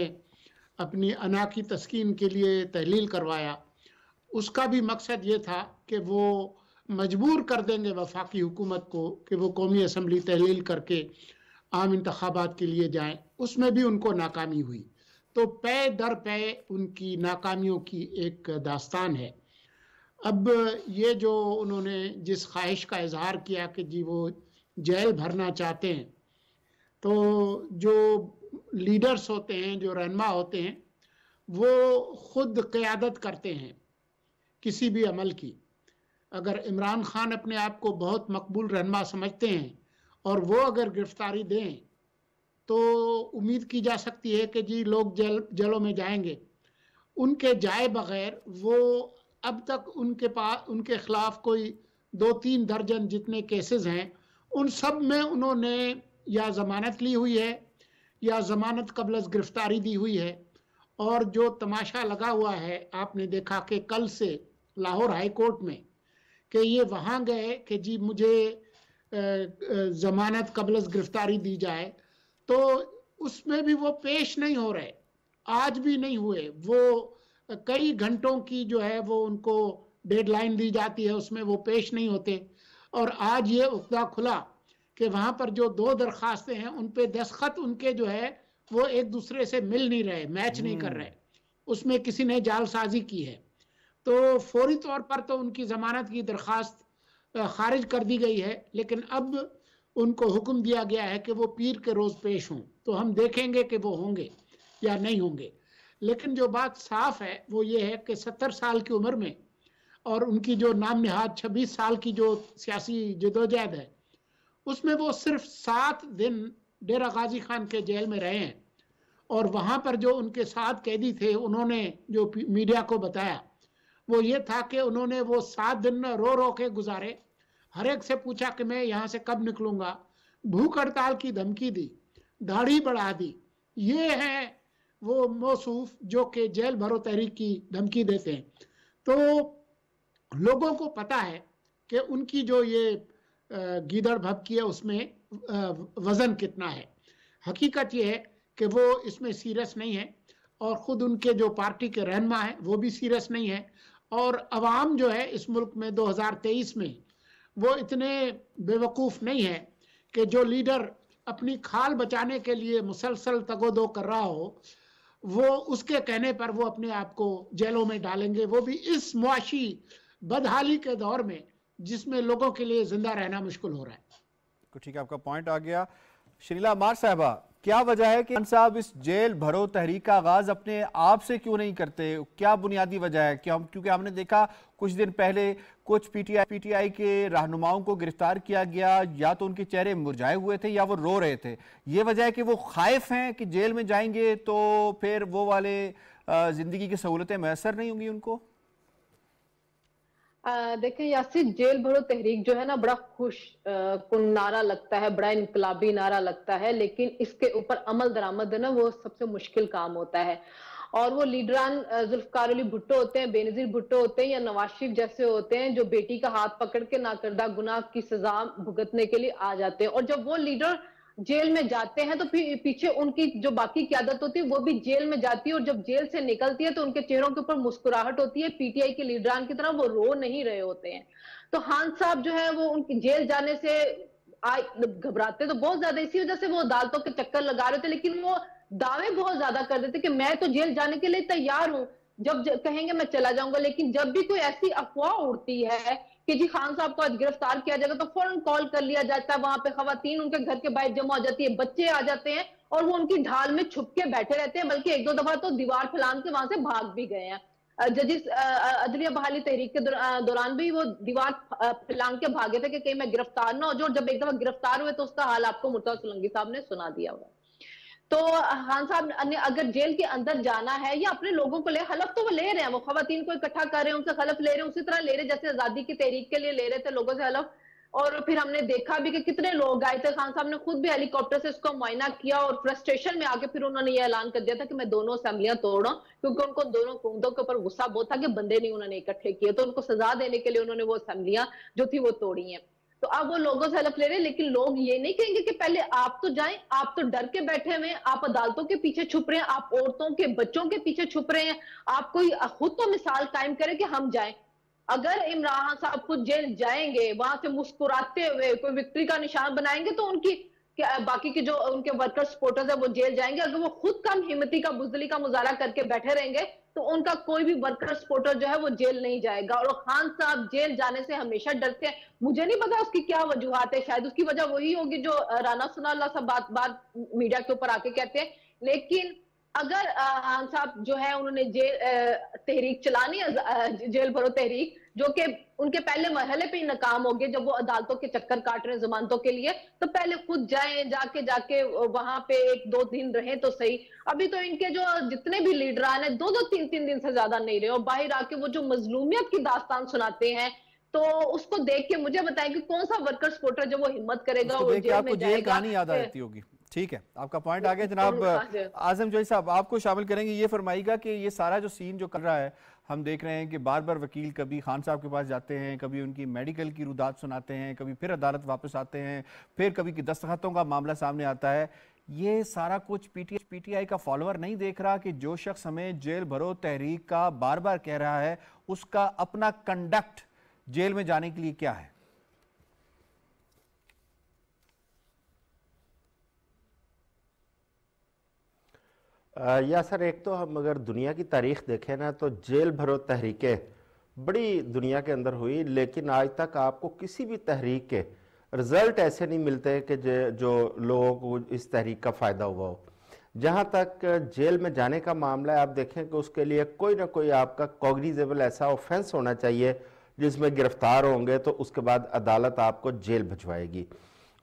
अपनी अना की तस्कीन के लिए तहलील करवाया उसका भी मकसद ये था कि वो मजबूर कर देंगे वफाकी हुकूमत को कि वो कौमी असम्बली तहलील करके आम इंतबात के लिए जाएं उसमें भी उनको नाकामी हुई तो पे दर पे उनकी नाकामियों की एक दास्तान है अब ये जो उन्होंने जिस ख्वाहिश का इजहार किया कि जी वो जेल भरना चाहते हैं तो जो लीडर्स होते हैं जो रहनमा होते हैं वो खुद क़्यादत करते हैं किसी भी अमल की अगर इमरान खान अपने आप को बहुत मकबूल रहनमा समझते हैं और वो अगर गिरफ्तारी दें तो उम्मीद की जा सकती है कि जी लोग जेल जेलों में जाएंगे उनके जाए बगैर वो अब तक उनके पास उनके खिलाफ कोई दो तीन दर्जन जितने केसेस हैं उन सब में उन्होंने या जमानत ली हुई है या जमानत कबल गिरफ्तारी दी हुई है और जो तमाशा लगा हुआ है आपने देखा कि कल से लाहौर हाई कोर्ट में कि ये वहाँ गए कि जी मुझे जमानत कबल गिरफ्तारी दी जाए तो उसमें भी वो पेश नहीं हो रहे आज भी नहीं हुए वो कई घंटों की जो है वो उनको डेडलाइन दी जाती है उसमें वो पेश नहीं होते और आज ये उकदा खुला कि वहाँ पर जो दो दरखास्तें हैं उन पर दस्खत उनके जो है वो एक दूसरे से मिल नहीं रहे मैच नहीं कर हम्म। रहे उसमें किसी ने जालसाजी की है तो फौरी तौर पर तो उनकी ज़मानत की दरखास्त खारिज कर दी गई है लेकिन अब उनको हुक्म दिया गया है कि वो पीर के रोज़ पेश हों तो हम देखेंगे कि वो होंगे या नहीं होंगे लेकिन जो बात साफ है वो ये है कि सत्तर साल की उम्र में और उनकी जो नाम निहाद छब्बीस साल की जो सियासी जदोजहद है उसमें वो सिर्फ सात दिन डेरा गाजी खान के जेल में रहे हैं और वहाँ पर जो उनके साथ कैदी थे उन्होंने जो मीडिया को बताया वो ये था कि उन्होंने वो सात दिन रो रो के गुजारे हर एक से पूछा कि मैं यहाँ से कब निकलूँगा भूख हड़ताल की धमकी दी दाढ़ी बढ़ा दी ये है वो मौसूफ जो कि जेल भरो तहरीक की धमकी देते हैं तो लोगों को पता है कि उनकी जो ये गीदड़ भपकी है उसमें वज़न कितना है हकीकत यह है कि वो इसमें सीरियस नहीं है और ख़ुद उनके जो पार्टी के रहनमा हैं वो भी सीरियस नहीं है और अवाम जो है इस मुल्क में 2023 में वो इतने बेवकूफ़ नहीं है कि जो लीडर अपनी खाल बचाने के लिए मुसलसल तगोदो कर रहा हो वो उसके कहने पर वो अपने आप को जेलों में डालेंगे वो भी इस मुआशी बदहाली के दौर में जिसमें लोगों के लिए जिंदा रहना मुश्किल हो रहा है तो ठीक है आपका पॉइंट आ गया शनीला मार साहबा क्या वजह है कि साहब इस जेल भरो तहरीक का आगाज अपने आप से क्यों नहीं करते क्या बुनियादी वजह है कि हम क्योंकि हमने देखा कुछ दिन पहले कुछ पीटीआई पीटीआई के रहनुमाओं को गिरफ्तार किया गया या तो उनके चेहरे मुरझाए हुए थे या वो रो रहे थे ये वजह है कि वो खाइफ हैं कि जेल में जाएंगे तो फिर वो वाले जिंदगी की सहूलतें मैसर नहीं होंगी उनको देखें यासिर जेल भरो तहरीक जो है ना बड़ा खुश कुन नारा लगता है बड़ा इनकलाबी नारा लगता है लेकिन इसके ऊपर अमल दरामद ना वो सबसे मुश्किल काम होता है और वो लीडरान जुल्फकार अली भुट्टो होते हैं बेनजीर भुट्टो होते हैं या नवाज शरीफ जैसे होते हैं जो बेटी का हाथ पकड़ के नाकर्दा गुनाह की सजा भुगतने के लिए आ जाते हैं और जब वो लीडर जेल में जाते हैं तो पीछे उनकी जो बाकी क्यादत होती है वो भी जेल में जाती है और जब जेल से निकलती है तो उनके चेहरों के ऊपर मुस्कुराहट होती है पीटीआई के लीडरान की तरह वो रो नहीं रहे होते हैं तो हान साहब जो है वो उनकी जेल जाने से मतलब घबराते तो बहुत ज्यादा इसी वजह से वो अदालतों के चक्कर लगा रहे थे लेकिन वो दावे बहुत ज्यादा कर देते कि मैं तो जेल जाने के लिए तैयार हूं जब कहेंगे मैं चला जाऊंगा लेकिन जब भी कोई ऐसी अफवाह उड़ती है कि जी खान साहब को आज गिरफ्तार किया जाएगा तो फौरन कॉल कर लिया जाता है वहां पे खातन उनके घर के बाहर जमा हो जाती है बच्चे आ जाते हैं और वो उनकी ढाल में छुप के बैठे रहते हैं बल्कि एक दो दफा तो दीवार फैलान के वहां से भाग भी गए हैं जजिस अदलिया बहाली तहरीक के दौरान भी वो दीवार फैलान के भागे थे कि कहीं मैं गिरफ्तार ना हो जो जब एक दफा गिरफ्तार हुए तो उसका हाल आपको मुर्ता सोलंगी साहब ने सुना दिया हुआ तो खान साहब ने अगर जेल के अंदर जाना है या अपने लोगों को ले हलफ तो वो ले रहे हैं वो खातन को इकट्ठा कर रहे हैं उनसे हलफ ले रहे हैं उसी तरह ले रहे जैसे आजादी की तहरीक के लिए ले रहे थे लोगों से हलफ और फिर हमने देखा भी कि कितने लोग आए थे खान साहब ने खुद भी हेलीकॉप्टर से इसको मुआयना किया और फ्रस्ट्रेशन में आके फिर उन्होंने ये ऐलान कर दिया था कि मैं दोनों असेंबलियां तोड़ रहा हूँ क्योंकि उनको दोनों कुंदों के ऊपर गुस्सा बहुत था कि बंदे नहीं उन्होंने इकट्ठे किए तो उनको सजा देने के लिए उन्होंने वो असेंबलियां जो थी वो तोड़ी हैं तो अब वो लोगों से हेल्प ले रहे हैं लेकिन लोग ये नहीं कहेंगे कि पहले आप तो जाएं आप तो डर के बैठे हुए हैं आप अदालतों के पीछे छुप रहे हैं आप औरतों के बच्चों के पीछे छुप रहे हैं आप कोई खुद तो मिसाल कायम करें कि हम जाएं अगर इमरान साहब खुद जेल जाएंगे वहां से मुस्कुराते हुए कोई विक्ट्री का निशान बनाएंगे तो उनकी बाकी के जो उनके वर्कर्स सपोर्टर्स है वो जेल जाएंगे अगर वो खुद कम हिम्मती का बुजली का मुजाहरा करके बैठे रहेंगे तो उनका कोई भी वर्कर सपोर्टर जो है वो जेल नहीं जाएगा और खान साहब जेल जाने से हमेशा डरते हैं मुझे नहीं पता उसकी क्या वजूहत है शायद उसकी वजह वही होगी जो राना सुनाला सब बात बात मीडिया के ऊपर आके कहते हैं लेकिन अगर खान साहब जो है उन्होंने जेल तहरीक चलानी जेल भरो तहरीक जो कि उनके पहले मरहले पे ही नाकाम हो गए जब वो अदालतों के चक्कर काट रहे हैं जमानतों के लिए तो पहले खुद जाए जाके जाके वहां पे एक दो दिन रहे तो सही अभी तो इनके जो जितने भी लीडर आने दो दो तीन तीन दिन से ज्यादा नहीं रहे और बाहर आके वो जो मजलूमियत की दास्तान सुनाते हैं तो उसको देख के मुझे बताएं कि कौन सा वर्कर सपोर्टर जो वो हिम्मत करेगा वो जेल में जाएगा कहानी याद आती होगी ठीक है आपका पॉइंट आ गया जनाब आजम जोई साहब आपको शामिल करेंगे ये फरमाएगा कि ये सारा जो सीन जो कर रहा है हम देख रहे हैं कि बार बार वकील कभी खान साहब के पास जाते हैं कभी उनकी मेडिकल की रुदात सुनाते हैं कभी फिर अदालत वापस आते हैं फिर कभी दस्तखतों का मामला सामने आता है ये सारा कुछ टी पीटीआई का फॉलोअर नहीं देख रहा कि जो शख्स हमें जेल भरो तहरीक का बार बार कह रहा है उसका अपना कंडक्ट जेल में जाने के लिए क्या है या सर एक तो हम अगर दुनिया की तारीख देखें ना तो जेल भरो तहरीकें बड़ी दुनिया के अंदर हुई लेकिन आज तक आपको किसी भी तहरीक के रिज़ल्ट ऐसे नहीं मिलते कि जो लोगों को इस तहरीक का फ़ायदा हुआ हो जहाँ तक जेल में जाने का मामला है आप देखें कि उसके लिए कोई ना कोई आपका कॉग्निजेबल ऐसा ऑफेंस होना चाहिए जिसमें गिरफ्तार होंगे तो उसके बाद अदालत आपको जेल भिजवाएगी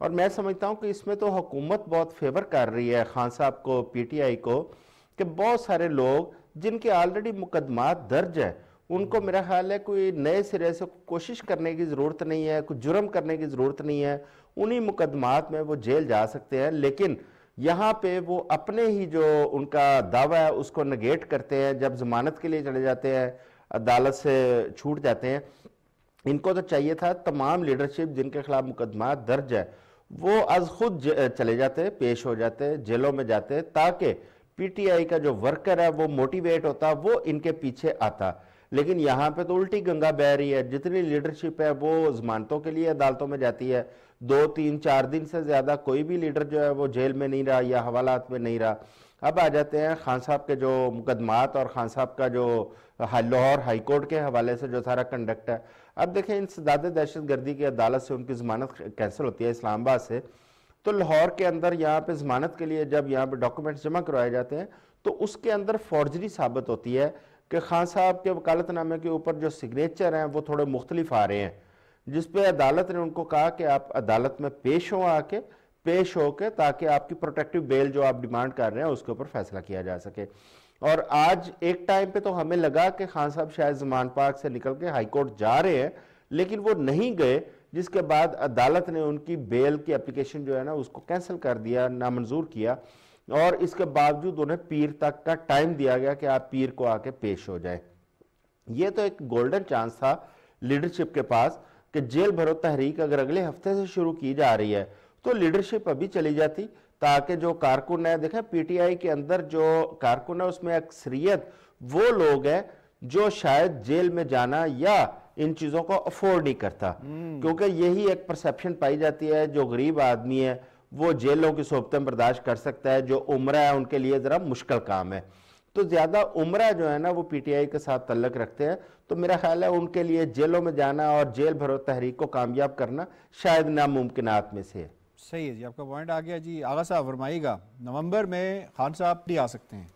और मैं समझता हूँ कि इसमें तो हुकूमत बहुत फेवर कर रही है खान साहब को पीटीआई को कि बहुत सारे लोग जिनके ऑलरेडी मुकदमा दर्ज है उनको मेरा ख्याल है कोई नए सिरे से कोशिश करने की ज़रूरत नहीं है कोई जुर्म करने की ज़रूरत नहीं है उन्हीं मुकदमात में वो जेल जा सकते हैं लेकिन यहाँ पे वो अपने ही जो उनका दावा है उसको नगेट करते हैं जब जमानत के लिए चले जाते हैं अदालत से छूट जाते हैं इनको तो चाहिए था तमाम लीडरशिप जिनके खिलाफ मुकदमा दर्ज है वो आज खुद चले जाते पेश हो जाते जेलों में जाते ताकि पीटीआई का जो वर्कर है वो मोटिवेट होता वो इनके पीछे आता लेकिन यहाँ पे तो उल्टी गंगा बह रही है जितनी लीडरशिप है वो जमानतों के लिए अदालतों में जाती है दो तीन चार दिन से ज़्यादा कोई भी लीडर जो है वो जेल में नहीं रहा या हवालात में नहीं रहा अब आ जाते हैं खान साहब के जो मुकदमात और खान साहब का जो लाहौर हाईकोर्ट के हवाले से जो सारा कंडक्ट है अब देखें इन सदादे दहशत गर्दी की अदालत से उनकी ज़मानत कैंसिल होती है इस्लामाबाद से तो लाहौर के अंदर यहाँ पे जमानत के लिए जब यहाँ पे डॉक्यूमेंट्स जमा करवाए जाते हैं तो उसके अंदर फॉर्जरी साबित होती है कि खान साहब के वकालतनामे के ऊपर जो सिग्नेचर हैं वो थोड़े मुख्तलिफ आ रहे हैं जिस पे अदालत ने उनको कहा कि आप अदालत में पेश हों आके पेश हो के ताकि आपकी प्रोटेक्टिव बेल जो आप डिमांड कर रहे हैं उसके ऊपर फैसला किया जा सके और आज एक टाइम पे तो हमें लगा कि खान साहब शायद जमान पार्क से निकल के हाईकोर्ट जा रहे हैं लेकिन वो नहीं गए जिसके बाद अदालत ने उनकी बेल की एप्लीकेशन जो है ना उसको कैंसिल कर दिया नामंजूर किया और इसके बावजूद उन्हें पीर तक का टाइम दिया गया कि आप पीर को आके पेश हो जाए ये तो एक गोल्डन चांस था लीडरशिप के पास कि जेल भरो तहरीक अगर अगले हफ्ते से शुरू की जा रही है तो लीडरशिप अभी चली जाती ताकि जो कारकुन है देखें पीटीआई के अंदर जो कारकुन है उसमें अक्सरियत वो लोग हैं जो शायद जेल में जाना या इन चीज़ों को अफोर्ड नहीं करता क्योंकि यही एक परसेप्शन पाई जाती है जो गरीब आदमी है वो जेलों की सोबतें बर्दाश्त कर सकता है जो उम्र है उनके लिए ज़रा मुश्किल काम है तो ज़्यादा उम्र जो है ना वो पीटीआई के साथ तल्लक रखते हैं तो मेरा ख्याल है उनके लिए जेलों में जाना और जेल भरो तहरीक को कामयाब करना शायद नामुमकिन में से सही है जी आपका पॉइंट आ गया जी आगा साहब फरमाइएगा नवंबर में खान साहब भी आ सकते हैं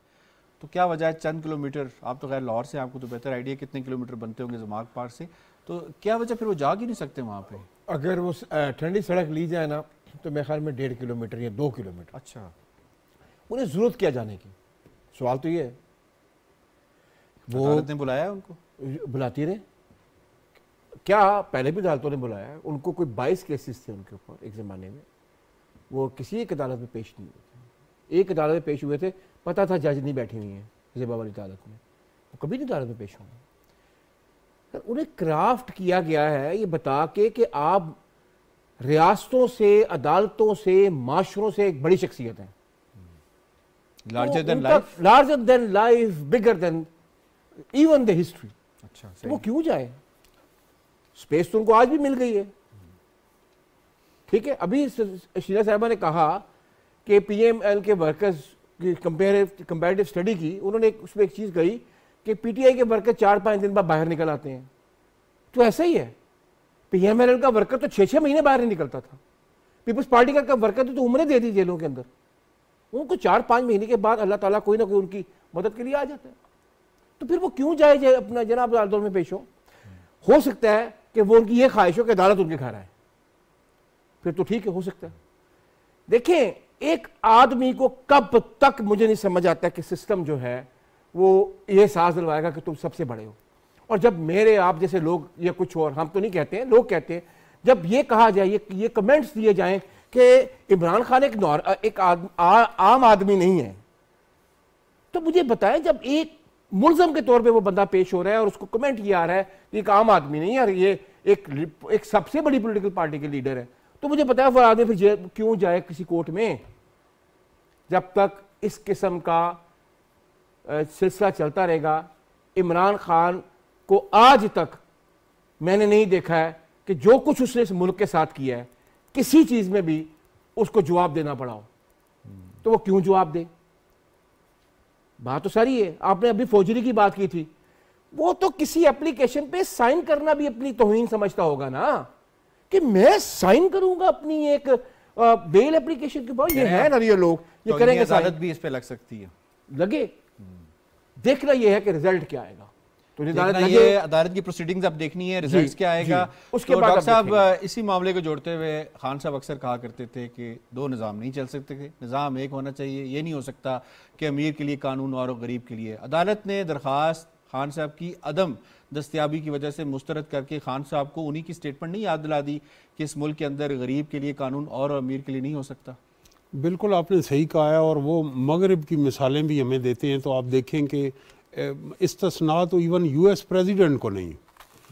तो क्या वजह है चंद किलोमीटर आप तो खैर लाहौर से आपको तो बेहतर आइडिया कितने किलोमीटर बनते होंगे जमाग पार से तो क्या वजह फिर वो जा ही नहीं सकते वहाँ पे अगर वो ठंडी सड़क ली जाए ना तो मेरे ख्याल में डेढ़ किलोमीटर या दो किलोमीटर अच्छा उन्हें ज़रूरत क्या जाने की सवाल तो ये है वो ने बुलाया उनको बुलाती रहे क्या पहले भी अदालतों ने बुलाया उनको कोई बाईस केसेस थे उनके ऊपर एक ज़माने में वो किसी एक अदालत में पेश नहीं हुए एक अदालत में पेश हुए थे पता था जज नहीं बैठी हुई हैं जेबा वाली अदालत में वो कभी नहीं अदालत में पेश होंगे सर उन्हें क्राफ्ट किया गया है ये बता के कि आप रियासतों से अदालतों से माशरों से एक बड़ी शख्सियत है larger than life bigger than even the history अच्छा तो वो क्यों जाए स्पेस तो उनको आज भी मिल गई है ठीक है अभी शीला साहबा ने कहा के पी एम एल के वर्कर्स की कंपेरेटिव स्टडी की उन्होंने एक उसमें एक चीज़ कही कि पी टी आई के वर्कर चार पाँच दिन बाद बाहर निकल आते हैं तो ऐसा ही है पी एम एल एल का वर्कर तो छः छः महीने बाहर नहीं निकलता था पीपल्स पार्टी का वर्कर तो, तो उम्र दे दी जेलों के अंदर उनको चार पाँच महीने के बाद अल्लाह ताला कोई ना कोई उनकी मदद के लिए आ जाता है तो फिर वो क्यों जाए जाए अपना जनाब अदालतों में पेश हो हो सकता है कि वो उनकी ये ख्वाहिश हो कि अदालत उनके घर आए फिर तो ठीक है हो सकता है देखें एक आदमी को कब तक मुझे नहीं समझ आता कि सिस्टम जो है वो ये एहसास दिलवाएगा कि तुम सबसे बड़े हो और जब मेरे आप जैसे लोग या कुछ और हम तो नहीं कहते हैं लोग कहते हैं जब ये कहा जाए ये ये कमेंट्स दिए जाएं कि इमरान खान एक नॉर एक आद, आ, आम आदमी नहीं है तो मुझे बताएं जब एक मुलजम के तौर पे वो बंदा पेश हो रहा है और उसको कमेंट ये आ रहा है एक आम आदमी नहीं है ये एक एक सबसे बड़ी पॉलिटिकल पार्टी के लीडर है तो मुझे बताया वो आदमी फिर क्यों जाए किसी कोर्ट में जब तक इस किस्म का सिलसिला चलता रहेगा इमरान खान को आज तक मैंने नहीं देखा है कि जो कुछ उसने इस मुल्क के साथ किया है किसी चीज़ में भी उसको जवाब देना पड़ा हो तो वो क्यों जवाब दे बात तो सारी है आपने अभी फौजरी की बात की थी वो तो किसी एप्लीकेशन पे साइन करना भी अपनी तोहिन समझता होगा ना कि मैं साइन करूंगा अपनी एक बेल एप्लीकेशन के ऊपर ये है ना ये लोग ये तो करेंगे अदालत भी इस पे लग सकती है लगे देखना ये है कि रिजल्ट क्या आएगा तो ये अदालत की प्रोसीडिंग्स अब देखनी है रिजल्ट्स क्या आएगा उसके तो बाद डॉक्टर साहब इसी मामले को जोड़ते हुए खान साहब अक्सर कहा करते थे कि दो निज़ाम नहीं चल सकते थे निज़ाम एक होना चाहिए ये नहीं हो सकता कि अमीर के लिए कानून और गरीब के लिए अदालत ने दरख्वास्त खान साहब की अदम दस्तियाबी की वजह से मुस्तरद करके खान साहब को उन्हीं की स्टेटमेंट नहीं याद दिला दी कि इस मुल्क के अंदर गरीब के लिए कानून और अमीर के लिए नहीं हो सकता बिल्कुल आपने सही कहा है और वो मगरब की मिसालें भी हमें देते हैं तो आप देखें कि इसतना तो इवन यूएस प्रेसिडेंट को नहीं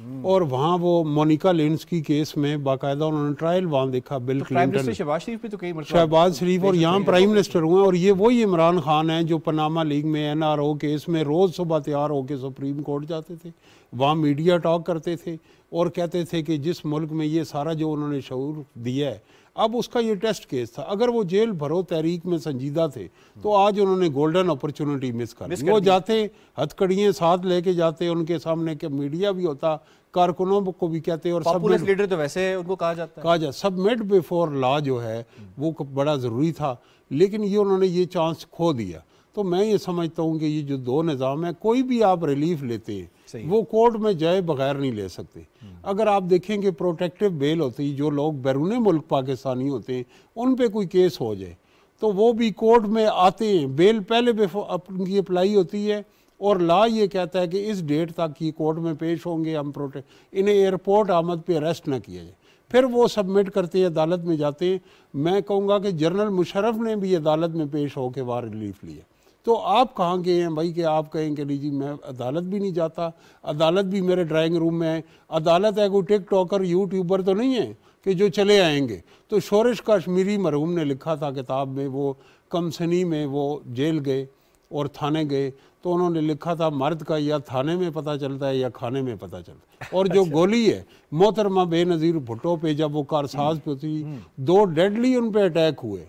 हम्म। और वहाँ वो मोनिका लेंस की केस में बाकायदा उन्होंने ट्रायल वहाँ देखा बिल तो क्लिंटन शहबाज शरीफ तो शहबाज शरीफ और यहाँ प्राइम मिनिस्टर हुए और ये वही इमरान खान हैं जो पनामा लीग में एनआरओ केस में रोज़ सुबह तैयार होकर सुप्रीम कोर्ट जाते थे वहाँ मीडिया टॉक करते थे और कहते थे कि जिस मुल्क में ये सारा जो उन्होंने शूर दिया है अब उसका ये टेस्ट केस था अगर वो जेल भरो तहरीक में संजीदा थे तो आज उन्होंने गोल्डन अपॉर्चुनिटी मिस कर वो जाते हथकड़ियाँ साथ लेके जाते उनके सामने के मीडिया भी होता कारकुनों को भी कहते और सब लीडर तो वैसे उनको कहा जाता है कहा जाता सबमिट बिफोर लॉ जो है वो बड़ा ज़रूरी था लेकिन ये उन्होंने ये चांस खो दिया तो मैं ये समझता हूँ कि ये जो दो निज़ाम है कोई भी आप रिलीफ लेते हैं वो कोर्ट में जाए बगैर नहीं ले सकते अगर आप देखेंगे प्रोटेक्टिव बेल होती जो लोग बैरून मुल्क पाकिस्तानी होते हैं उन पर कोई केस हो जाए तो वो भी कोर्ट में आते हैं बेल पहले उनकी अप्लाई होती है और ला ये कहता है कि इस डेट तक ये कोर्ट में पेश होंगे हम प्रोटेक्ट इन्हें एयरपोर्ट आमद पे अरेस्ट ना किया जाए फिर वो सबमिट करते हैं अदालत में जाते हैं मैं कहूँगा कि जनरल मुशरफ ने भी अदालत में पेश होकर वहाँ रिलीफ लिया तो आप कहाँ गए हैं भाई कि आप कहें कि जी मैं अदालत भी नहीं जाता अदालत भी मेरे ड्राइंग रूम में है अदालत है कोई टिक टॉकर यूट्यूबर तो नहीं है कि जो चले आएंगे तो शोरश काश्मीरी मरहूम ने लिखा था किताब में वो कमसनी में वो जेल गए और थाने गए तो उन्होंने लिखा था मर्द का या थाने में पता चलता है या खाने में पता चलता है और जो अच्छा। गोली है मोहतरमा बेनज़ीर भुट्टो पे जब वो कारसाज पे थी हम्म। दो डेडली उन पर अटैक हुए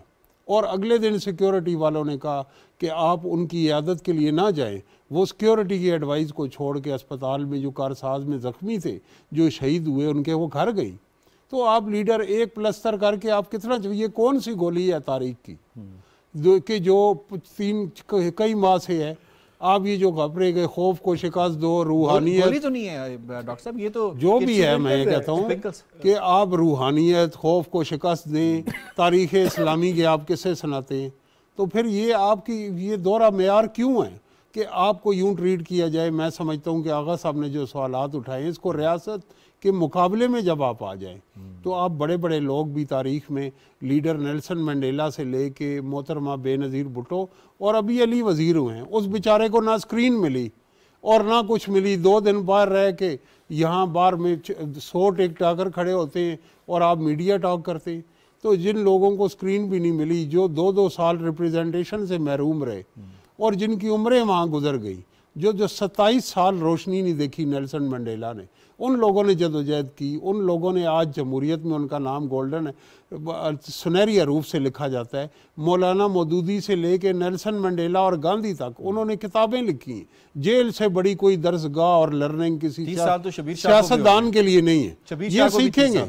और अगले दिन सिक्योरिटी वालों ने कहा कि आप उनकी यादत के लिए ना जाएं वो सिक्योरिटी की एडवाइस को छोड़ के अस्पताल में जो कारसाज में ज़ख्मी थे जो शहीद हुए उनके वो घर गई तो आप लीडर एक प्लस्तर करके आप कितना ये कौन सी गोली है तारीख की हम्म। जो कि जो तीन कई माह से है आप ये जो घबरे गए खौफ को शिकस्त दो रूहानियत तो नहीं है डॉक्टर साहब ये तो जो भी है मैं कहता हूँ कि आप रूहानियत खौफ को शिकस्त दें तारीख़ इस्लामी के आप किसे सुनाते हैं तो फिर ये आपकी ये दौरा मैार क्यों है कि आपको यूं ट्रीट किया जाए मैं समझता हूँ कि आगा साहब ने जो सवाल उठाए इसको रियासत के मुकाबले में जब आप आ जाएं तो आप बड़े बड़े लोग भी तारीख में लीडर नेल्सन मंडेला से ले के मोहतरमा बेनज़ीर भुटो और अभी अली वज़ीर हुए हैं उस बेचारे को ना स्क्रीन मिली और ना कुछ मिली दो दिन बाहर रह के यहाँ बार में सौ टेक टाकर खड़े होते हैं और आप मीडिया टॉक करते हैं तो जिन लोगों को स्क्रीन भी नहीं मिली जो दो दो साल रिप्रेजेंटेशन से महरूम रहे और जिनकी उम्रें वहाँ गुजर गई जो जो सत्ताईस साल रोशनी नहीं देखी नेल्सन मंडेला ने उन लोगों ने जदोजहद की उन लोगों ने आज जमहूरीत में उनका नाम गोल्डन सुनहरी रूप से लिखा जाता है मौलाना मदूदी से ले कर नेल्सन मंडेला और गांधी तक उन्होंने किताबें लिखी जेल से बड़ी कोई दर्जगाह और लर्निंग किसी तो सियासतदान के लिए नहीं है ये सीखेंगे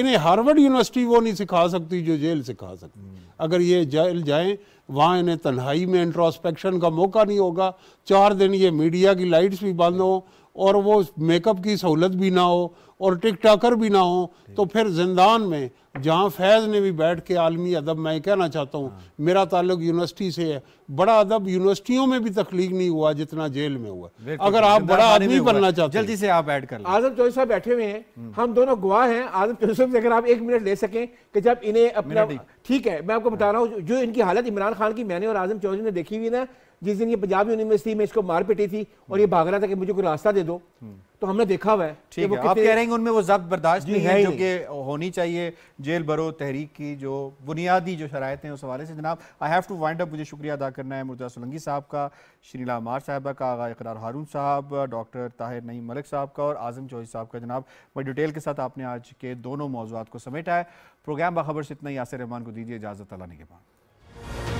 इन्हें हार्वर्ड यूनिवर्सिटी वो नहीं सिखा सकती जो जेल सिखा सकती अगर ये जेल जाए वहाँ इन्हें तन्हाई में इंट्रोस्पेक्शन का मौका नहीं होगा चार दिन ये मीडिया की लाइट्स भी बंद हों और वो मेकअप की सहूलत भी ना हो और टिक टाकर भी ना हो तो फिर जिंदान में जहाँ फैज़ ने भी बैठ के आलमी अदब मैं कहना चाहता हूँ हाँ। मेरा ताल्लुक यूनिवर्सिटी से है बड़ा अदब यूनिवर्सिटियों में भी तकलीफ नहीं हुआ जितना जेल में हुआ अगर आप बड़ा आदमी बनना चाहते जल्दी से आप ऐड कर आजम चौधरी साहब बैठे हुए हैं हम्म। हम दोनों गुआ हैं आजम चौधरी साहब से अगर आप एक मिनट ले सकें कि जब इन्हें अपना ठीक है मैं आपको बता रहा हूँ जो इनकी हालत इमरान खान की मैंने और आजम चौधरी ने देखी हुई ना जिस दिन ये पंजाब यूनिवर्सिटी में इसको मार पीटी थी और ये भाग रहा था कि मुझे कोई रास्ता दे दो तो हमने देखा हुआ है ठीक है आप कह रहे हैं उनमें वो जब्त बर्दाश्त नहीं है जो कि होनी चाहिए जेल भरो तहरीक की जो बुनियादी जो शरात हैं उस हवाले से जनाब I have to wind up मुझे शुक्रिया अदा करना है मुर्जा सोलंगी साहब का श्रीला मार साहबा का आगा इकरार हारून साहब डॉक्टर ताहिर नईम मलिक साहब का और आजम चौधरी साहब का जनाब बड़ी डिटेल के साथ आपने आज के दोनों मौजूद को समेटा है प्रोग्राम बाखबर से इतना ही यासर रहमान को दीजिए इजाज़त लाने के बाद